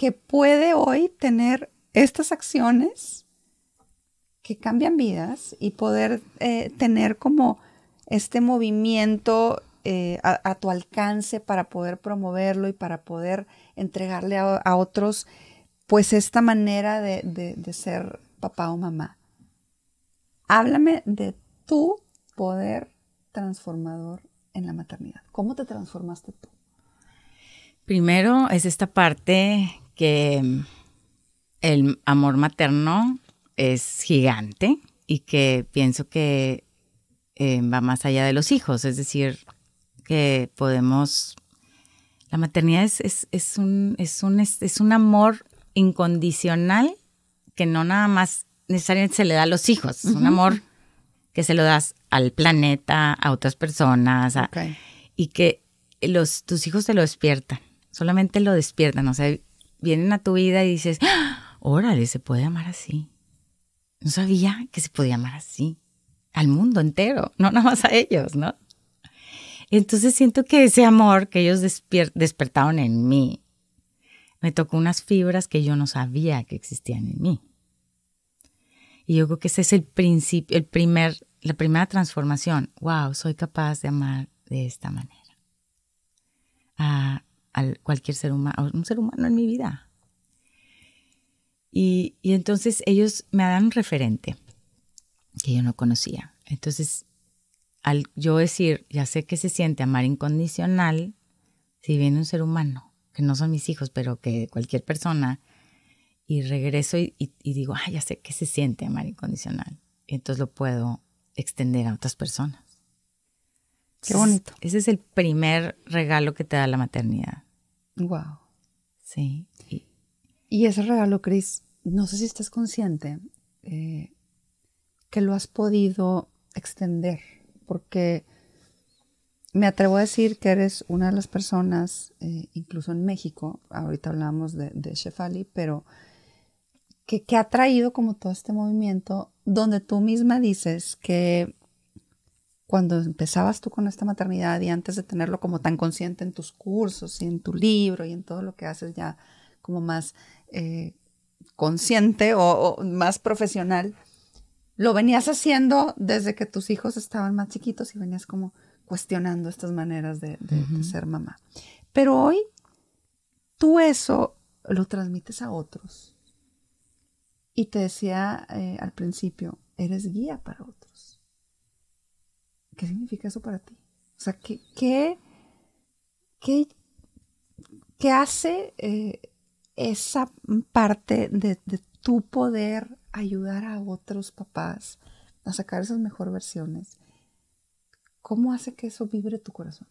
que puede hoy tener estas acciones que cambian vidas y poder eh, tener como este movimiento eh, a, tu alcance para poder promoverlo y para poder entregarle a, otros pues esta manera de, de ser papá o mamá. Háblame de tu poder transformador en la maternidad. ¿Cómo te transformaste tú? Primero es esta parte que mm, el amor materno es gigante y que pienso que eh, va más allá de los hijos, es decir, que podemos... La maternidad es, es, un, es, un, es un amor incondicional que no nada más necesariamente se le da a los hijos, es un amor que se lo das al planeta, a otras personas, y que los, tus hijos te lo despiertan, solamente lo despiertan, o sea, vienen a tu vida y dices, ah, órale, se puede amar así. No sabía que se podía amar así. Al mundo entero, no nada más a ellos, ¿no? Entonces siento que ese amor que ellos despertaron en mí, me tocó unas fibras que yo no sabía que existían en mí. Y yo creo que ese es el principio, el primer, la primera transformación. Wow, soy capaz de amar de esta manera. Ah, a cualquier ser humano, un ser humano en mi vida. Y, entonces ellos me dan un referente que yo no conocía. Entonces, al yo decir, ya sé que se siente amar incondicional, si viene un ser humano, que no son mis hijos, pero que cualquier persona, y regreso y, digo, ah, ya sé que se siente amar incondicional. entonces lo puedo extender a otras personas. Qué bonito. Ese es el primer regalo que te da la maternidad. Wow. Sí. Y, ese regalo, Cris, no sé si estás consciente eh, que lo has podido extender, porque me atrevo a decir que eres una de las personas, eh, incluso en México, ahorita hablamos de, Shefali, pero que, ha traído como todo este movimiento donde tú misma dices que cuando empezabas tú con esta maternidad y antes de tenerlo como tan consciente en tus cursos y en tu libro y en todo lo que haces ya como más eh, consciente o, más profesional, lo venías haciendo desde que tus hijos estaban más chiquitos y venías como cuestionando estas maneras de, ser mamá. Pero hoy tú eso lo transmites a otros. Y te decía eh, al principio, eres guía para otros. ¿qué significa eso para ti? O sea, ¿qué, qué, qué, hace eh, esa parte de, de tu poder ayudar a otros papás a sacar esas mejor versiones? ¿Cómo hace que eso vibre tu corazón?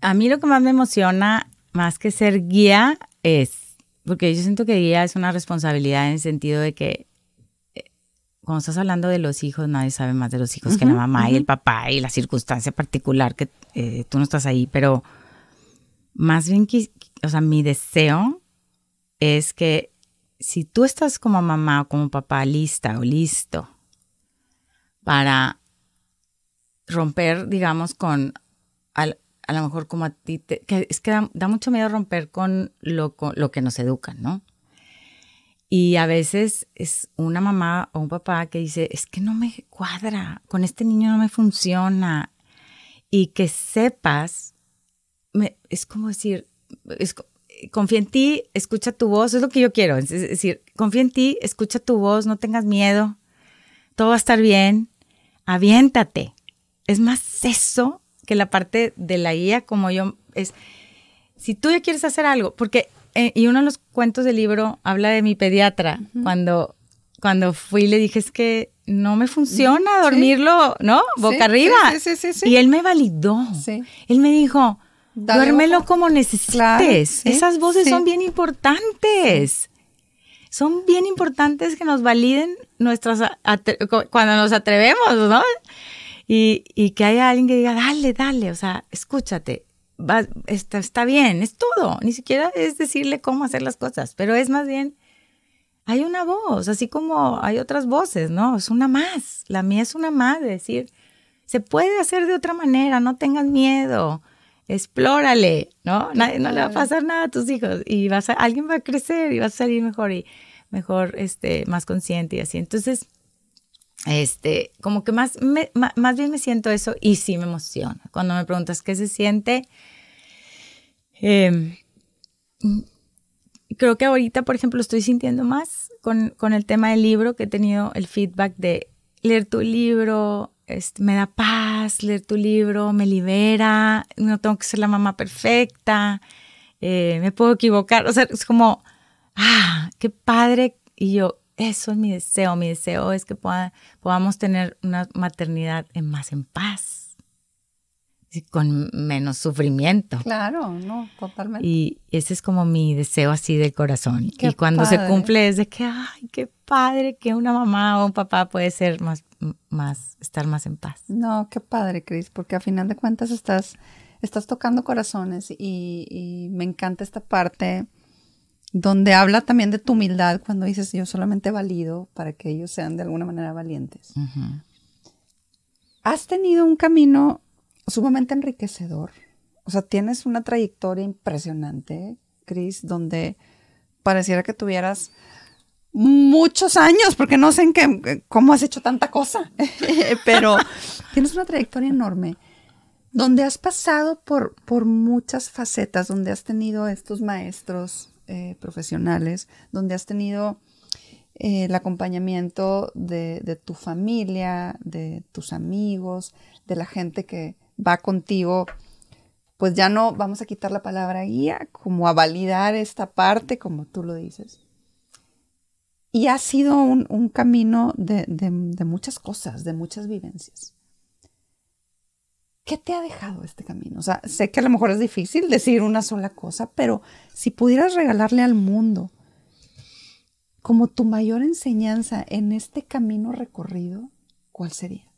A mí lo que más me emociona, más que ser guía, es, porque yo siento que guía es una responsabilidad en el sentido de que cuando estás hablando de los hijos, nadie sabe más de los hijos que la mamá y el papá y la circunstancia particular que eh, tú no estás ahí, pero más bien, o sea, mi deseo es que si tú estás como mamá o como papá lista o listo para romper, digamos, con a lo mejor como a ti, que es que da, mucho miedo romper con lo, con lo que nos educan, ¿no? Y a veces es una mamá o un papá que dice, es que no me cuadra, con este niño no me funciona. Y que sepas, me, es como decir, confía en ti, escucha tu voz, es lo que yo quiero. Es decir, confía en ti, escucha tu voz, no tengas miedo, todo va a estar bien, aviéntate. Es más eso que la parte de la guía, como yo, es, si tú ya quieres hacer algo, porque eh, y uno de los cuentos del libro habla de mi pediatra, cuando, cuando fui le dije es que no me funciona dormirlo, ¿no? Boca arriba. y él me validó. Él me dijo, duérmelo como necesites. Esas voces son bien importantes. Son bien importantes que nos validen nuestras cuando nos atrevemos, ¿no? Y, y que haya alguien que diga, dale, dale, o sea, escúchate, está, está bien, es todo. Ni siquiera es decirle cómo hacer las cosas, pero es más bien, hay una voz, así como hay otras voces, ¿no? Es una más, la mía es una más, de decir, se puede hacer de otra manera, no tengas miedo, explórale, ¿no? Nadie, no le va a pasar nada a tus hijos y vas a, alguien va a crecer y va a salir mejor y mejor, este, más consciente y así. Entonces, este, como que más, más, bien me siento eso y sí me emociona. Cuando me preguntas qué se siente, Em, creo que ahorita, por ejemplo, estoy sintiendo más con, el tema del libro, que he tenido el feedback de leer tu libro, este, me da paz, leer tu libro me libera, no tengo que ser la mamá perfecta, eh, me puedo equivocar, o sea, es como, ah, qué padre, y yo, eso es mi deseo, mi deseo es que podamos tener una maternidad en, más en paz con menos sufrimiento. Claro, no, totalmente. Y ese es como mi deseo así del corazón. y cuando se cumple es de que, ay, qué padre que una mamá o un papá puede ser más, más, estar más en paz. No, qué padre, Cris, porque al final de cuentas estás, estás tocando corazones y, me encanta esta parte donde habla también de tu humildad cuando dices yo solamente valido para que ellos sean de alguna manera valientes. Has tenido un camino sumamente enriquecedor. O sea, tienes una trayectoria impresionante, Cris, donde pareciera que tuvieras muchos años, porque no sé en qué, eh, cómo has hecho tanta cosa, pero tienes una trayectoria enorme, donde has pasado por, por muchas facetas, donde has tenido estos maestros eh, profesionales, donde has tenido eh, el acompañamiento de, de, tu familia, de tus amigos, de la gente que va contigo, pues ya no vamos a quitar la palabra guía, como a validar esta parte, como tú lo dices. Y ha sido un, camino de, de muchas cosas, de muchas vivencias. ¿Qué te ha dejado este camino? O sea, sé que a lo mejor es difícil decir una sola cosa, pero si pudieras regalarle al mundo como tu mayor enseñanza en este camino recorrido, ¿cuál sería?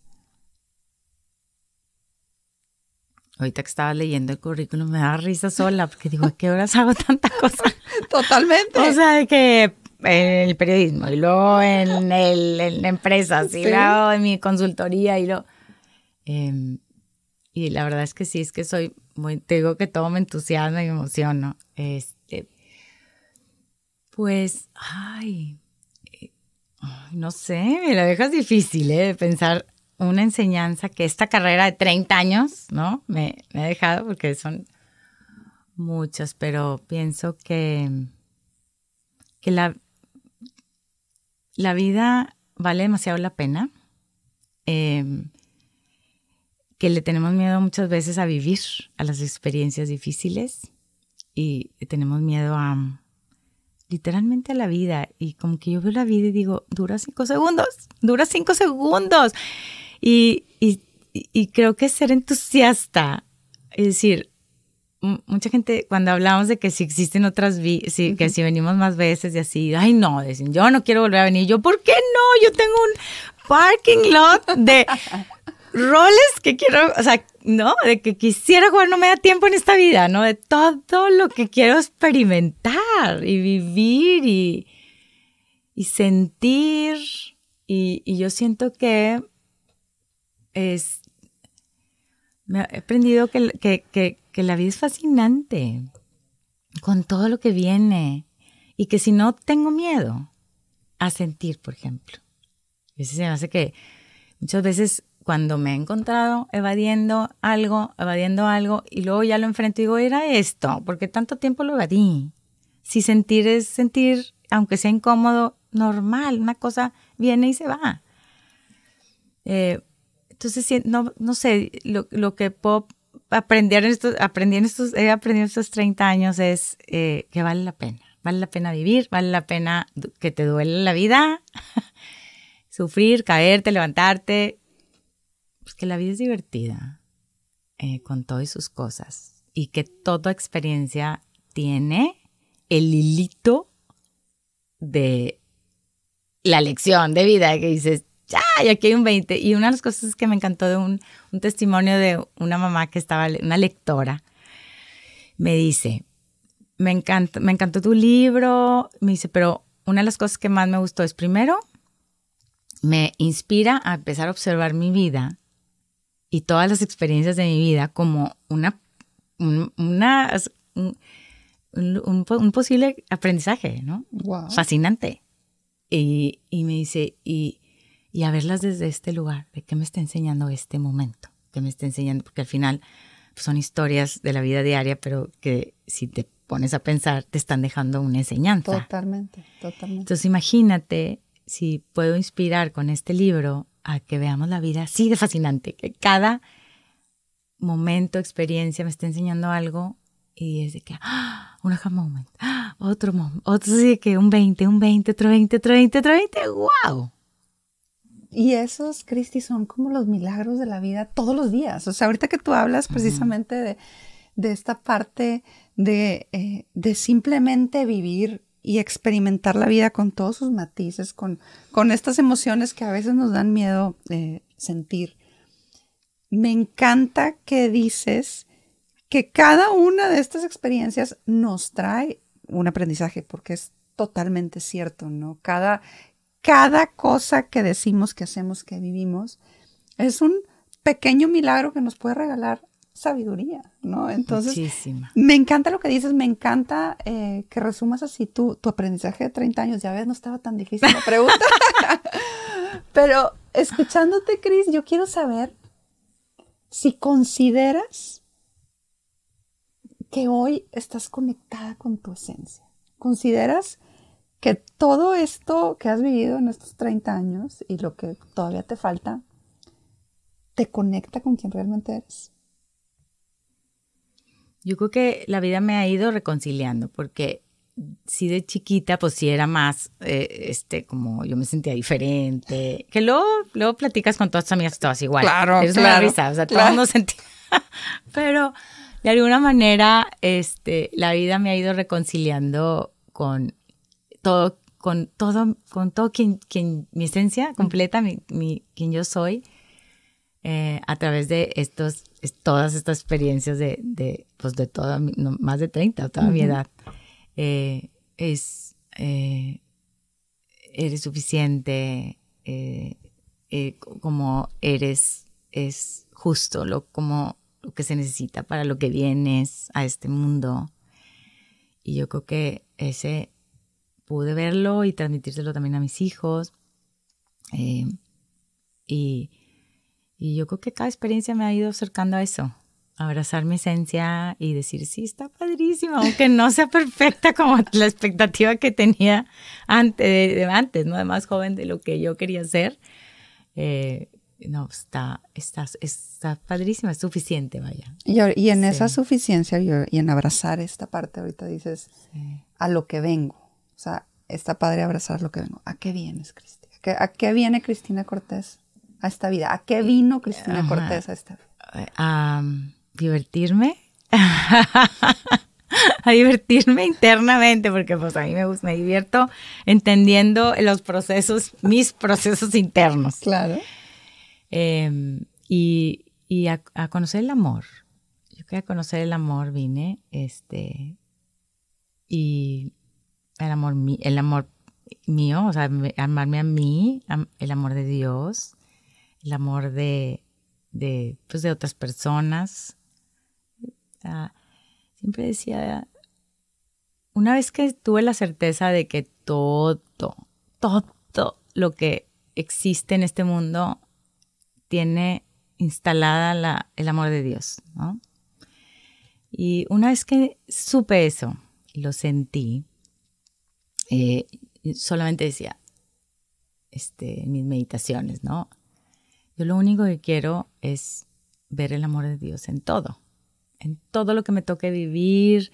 Ahorita que estaba leyendo el currículum me da risa sola porque digo, ¿a qué horas hago tanta cosa? Totalmente. O sea, de que en el periodismo y luego en, el, en empresas y luego en mi consultoría y luego... Em, y la verdad es que sí, es que soy muy, te digo que todo me entusiasma y me emociono. Este, pues, ay, eh, no sé, me la dejas difícil, ¿eh? De pensar una enseñanza que esta carrera de 30 años, ¿no? Me, he dejado porque son muchas, pero pienso que, que la, la vida vale demasiado la pena, em, que le tenemos miedo muchas veces a vivir, a las experiencias difíciles y tenemos miedo a literalmente a la vida y como que yo veo la vida y digo, dura cinco segundos, dura cinco segundos. Y, y, creo que ser entusiasta, es decir, mucha gente cuando hablamos de que si existen otras que si venimos más veces y así, ay no, dicen, yo no quiero volver a venir. Yo, ¿por qué no? Yo tengo un parking lot de roles que quiero, o sea, no, de que quisiera jugar, no me da tiempo en esta vida, ¿no? De todo lo que quiero experimentar y vivir y, sentir. Y, y yo siento que es, me he aprendido que, la vida es fascinante con todo lo que viene y que si no tengo miedo a sentir, por ejemplo. A se me hace que muchas veces cuando me he encontrado evadiendo algo, evadiendo algo, y luego ya lo enfrento y digo, era esto, porque tanto tiempo lo evadí. Si sentir es sentir, aunque sea incómodo, normal, una cosa viene y se va. Eh, entonces, no, no sé, lo, que puedo aprender en estos, estos, he aprendido estos 30 años es eh, que vale la pena. Vale la pena vivir, vale la pena que te duele la vida, sufrir, caerte, levantarte. Pues que la vida es divertida eh, con todas sus cosas y que toda experiencia tiene el hilito de la lección de vida que dices, y aquí hay un 20. Y una de las cosas que me encantó de un, testimonio de una mamá que estaba, una lectora, me dice, me, encanta, me encantó tu libro, me dice, pero una de las cosas que más me gustó es, primero, me inspira a empezar a observar mi vida y todas las experiencias de mi vida como una, un, una, un, posible aprendizaje, ¿no? Fascinante. Y, y me dice, y y a verlas desde este lugar, de qué me está enseñando este momento, qué me está enseñando, porque al final pues, son historias de la vida diaria, pero que si te pones a pensar, te están dejando una enseñanza. Totalmente, totalmente. Entonces imagínate si puedo inspirar con este libro a que veamos la vida así de fascinante, que cada momento, experiencia me está enseñando algo y es de que, ¡ah! un aha moment, ¡ah! otro moment, otro sí que un 20, un 20, otro 20, otro 20, otro 20, wow. Y esos, Cristi, son como los milagros de la vida todos los días. O sea, ahorita que tú hablas precisamente de, esta parte eh, de, simplemente vivir y experimentar la vida con todos sus matices, con, estas emociones que a veces nos dan miedo de eh, sentir. Me encanta que dices que cada una de estas experiencias nos trae un aprendizaje, porque es totalmente cierto, ¿no? Cada cada cosa que decimos, que hacemos, que vivimos, es un pequeño milagro que nos puede regalar sabiduría, ¿no? Entonces, me encanta lo que dices, me encanta eh, que resumas así tu aprendizaje de 30 años. Ya ves, no estaba tan difícil la pregunta. Pero escuchándote, Cris, yo quiero saber si consideras que hoy estás conectada con tu esencia. ¿Consideras que todo esto que has vivido en estos 30 años y lo que todavía te falta, te conecta con quien realmente eres. Yo creo que la vida me ha ido reconciliando porque si de chiquita, pues si era más, eh, este, como yo me sentía diferente. Que luego, luego platicas con todas tus amigas, todas igual. Claro, claro, una risa, o sea, todos nos Pero de alguna manera, este, la vida me ha ido reconciliando con todo, con todo, con todo quien, quien mi esencia completa, mi, quien yo soy, eh, a través de estos, todas estas experiencias de, de pues de toda, más de 30, toda mi edad, eh, es, eh, eres suficiente, como eres, es justo, lo, como lo que se necesita para lo que vienes a este mundo. Y yo creo que ese, pude verlo y transmitírselo también a mis hijos. Eh, y, yo creo que cada experiencia me ha ido acercando a eso, abrazar mi esencia y decir, sí, está padrísimo, aunque no sea perfecta como la expectativa que tenía antes, antes ¿no? De más joven de lo que yo quería ser. Eh, no, está, está, está padrísima, es suficiente, vaya. Y, en esa suficiencia y en abrazar esta parte, ahorita dices, a lo que vengo sea, está padre abrazar lo que vengo. ¿A qué vienes, Cristina? ¿A qué, viene Cristina Cortés a esta vida? ¿A qué vino Cristina Cortés a esta vida? A divertirme. a divertirme internamente, porque pues a mí me, gusta, me divierto entendiendo los procesos, mis procesos internos. Claro. Em, y, a, conocer el amor. Yo a conocer el amor, vine, este, y el amor, el amor mío, o sea, amarme a mí, el amor de Dios, el amor de, de, pues, de otras personas. siempre decía, una vez que tuve la certeza de que todo, todo lo que existe en este mundo tiene instalada el amor de Dios, Y una vez que supe eso, lo sentí, eh, solamente decía, este, mis meditaciones, ¿no? Yo lo único que quiero es ver el amor de Dios en todo, en todo lo que me toque vivir.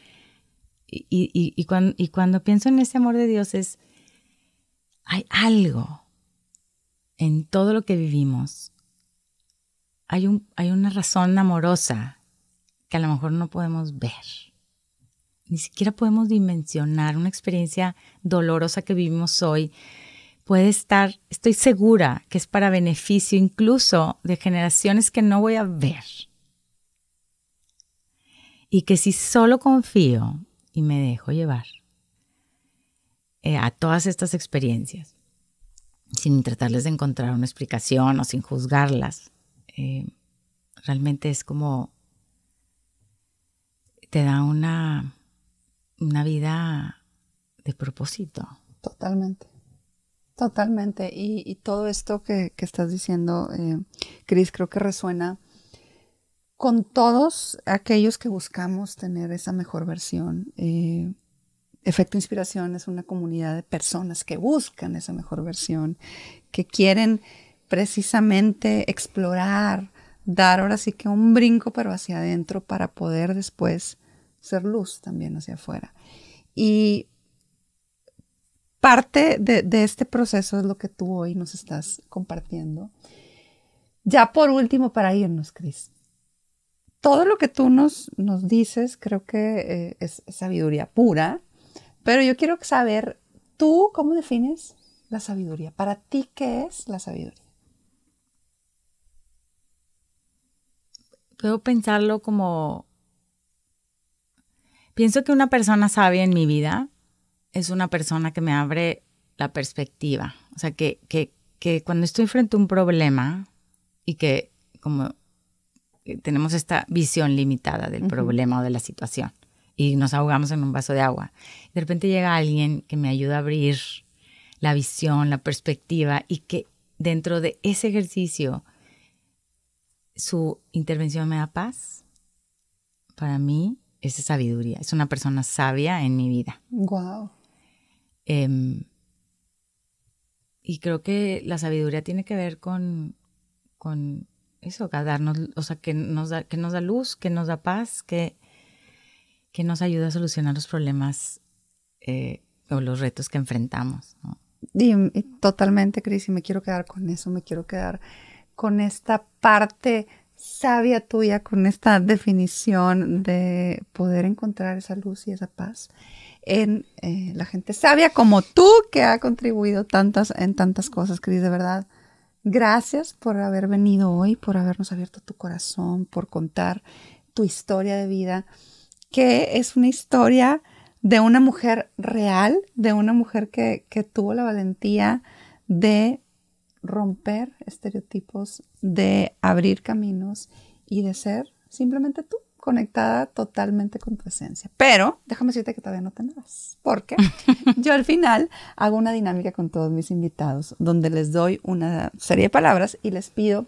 Y, cuando, pienso en ese amor de Dios es, hay algo en todo lo que vivimos. Hay, hay una razón amorosa que a lo mejor no podemos ver ni siquiera podemos dimensionar una experiencia dolorosa que vivimos hoy, puede estar, estoy segura que es para beneficio incluso de generaciones que no voy a ver. Y que si solo confío y me dejo llevar eh, a todas estas experiencias, sin tratarles de encontrar una explicación o sin juzgarlas, eh, realmente es como te da una una vida de propósito. Totalmente, totalmente. Y, todo esto que, estás diciendo, eh, Cris, creo que resuena con todos aquellos que buscamos tener esa mejor versión. Eh, Efecto Inspiración es una comunidad de personas que buscan esa mejor versión, que quieren precisamente explorar, dar ahora sí que un brinco, pero hacia adentro para poder después ser luz también hacia afuera. Y parte de, este proceso es lo que tú hoy nos estás compartiendo. Ya por último, para irnos, Cris, todo lo que tú nos, nos dices creo que eh, es sabiduría pura, pero yo quiero saber, ¿tú cómo defines la sabiduría? Para ti, ¿qué es la sabiduría? Puedo pensarlo como Pienso que una persona sabia en mi vida es una persona que me abre la perspectiva. O sea, que, que, que cuando estoy frente a un problema y que como tenemos esta visión limitada del problema o de la situación y nos ahogamos en un vaso de agua, de repente llega alguien que me ayuda a abrir la visión, la perspectiva y que dentro de ese ejercicio su intervención me da paz. Para mí esa sabiduría. Es una persona sabia en mi vida. Wow. Em, y creo que la sabiduría tiene que ver con, con eso, que darnos, o sea, que nos da, que nos da luz, que nos da paz, que, que nos ayuda a solucionar los problemas eh, o los retos que enfrentamos. Y, totalmente, Cris, y me quiero quedar con eso, me quiero quedar con esta parte sabia tuya con esta definición de poder encontrar esa luz y esa paz en eh, la gente sabia como tú que ha contribuido tantas, en tantas cosas, Cris, de verdad. Gracias por haber venido hoy, por habernos abierto tu corazón, por contar tu historia de vida, que es una historia de una mujer real, de una mujer que tuvo la valentía de romper estereotipos, de abrir caminos y de ser simplemente tú, conectada totalmente con tu esencia. Pero déjame decirte que todavía no te porque yo al final hago una dinámica con todos mis invitados, donde les doy una serie de palabras y les pido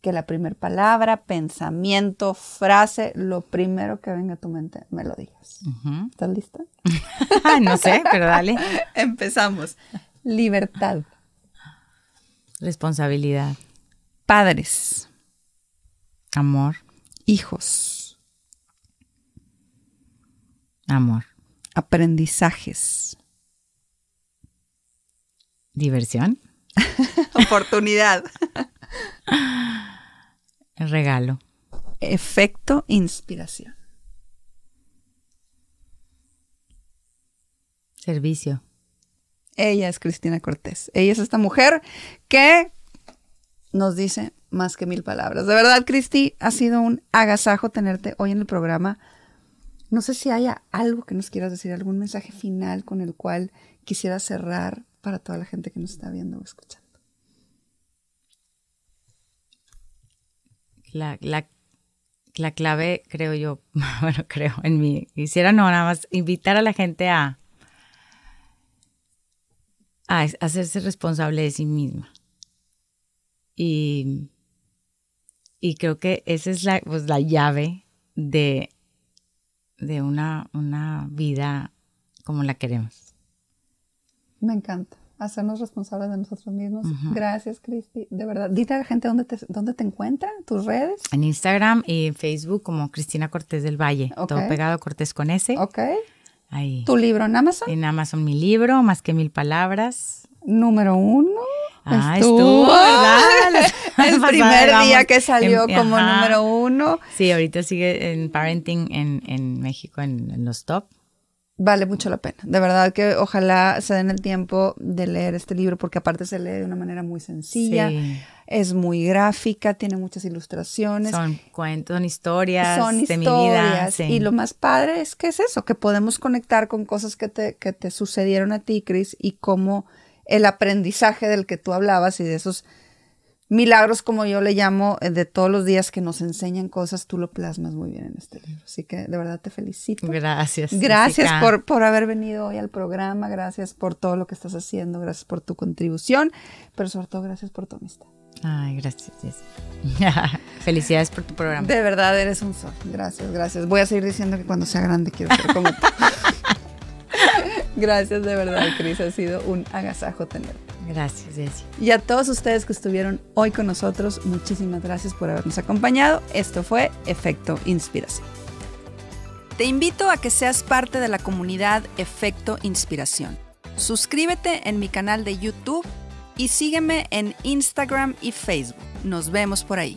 que la primera palabra, pensamiento, frase, lo primero que venga a tu mente, me lo digas. ¿Estás lista? no sé, pero dale. Empezamos. Libertad. Responsabilidad. Padres. Amor. Hijos. Amor. Aprendizajes. Diversión. Oportunidad. Regalo. Efecto inspiración. Servicio. Ella es Cristina Cortés. Ella es esta mujer que nos dice más que mil palabras. De verdad, Cristi, ha sido un agasajo tenerte hoy en el programa. No sé si haya algo que nos quieras decir, algún mensaje final con el cual quisiera cerrar para toda la gente que nos está viendo o escuchando. La, la clave, creo yo, bueno, creo en mí, quisiera no nada más invitar a la gente a, a hacerse responsable de sí misma. Y, y creo que esa es pues, la, llave de, de una, una vida como la queremos. Me encanta. Hacernos responsables de nosotros mismos. Gracias, Cristi. De verdad, dite a la gente dónde te, dónde te encuentra, tus redes. En Instagram y en Facebook como Cristina Cortés del Valle. Todo pegado Cortés con S. Ok. ¿Tu libro en Amazon? En Amazon mi libro, Más que mil palabras. Número uno. Ah, pues estuvo, ¿verdad? El primer día que salió em, como número uno. Sí, ahorita sigue en Parenting en, México en los top vale mucho la pena. De verdad que ojalá se den el tiempo de leer este libro porque aparte se lee de una manera muy sencilla. Es muy gráfica, tiene muchas ilustraciones. Son cuentos, son historias, son historias Y lo más padre es que es eso, que podemos conectar con cosas que te, que te sucedieron a ti, Cris, y cómo el aprendizaje del que tú hablabas y de esos milagros, como yo le llamo, eh, de todos los días que nos enseñan cosas, tú lo plasmas muy bien en este libro. Así que de verdad te felicito. Gracias. Gracias por, por, haber venido hoy al programa, gracias por todo lo que estás haciendo, gracias por tu contribución, pero sobre todo gracias por tu amistad. Ay, gracias. Felicidades por tu programa. De verdad, eres un sol. Gracias, gracias. Voy a seguir diciendo que cuando sea grande quiero ser como tú. Gracias de verdad, Cris. Ha sido un agasajo tener Gracias, Y a todos ustedes que estuvieron hoy con nosotros, muchísimas gracias por habernos acompañado. Esto fue Efecto Inspiración. Te invito a que seas parte de la comunidad Efecto Inspiración. Suscríbete en mi canal de YouTube y sígueme en Instagram y Facebook. Nos vemos por ahí.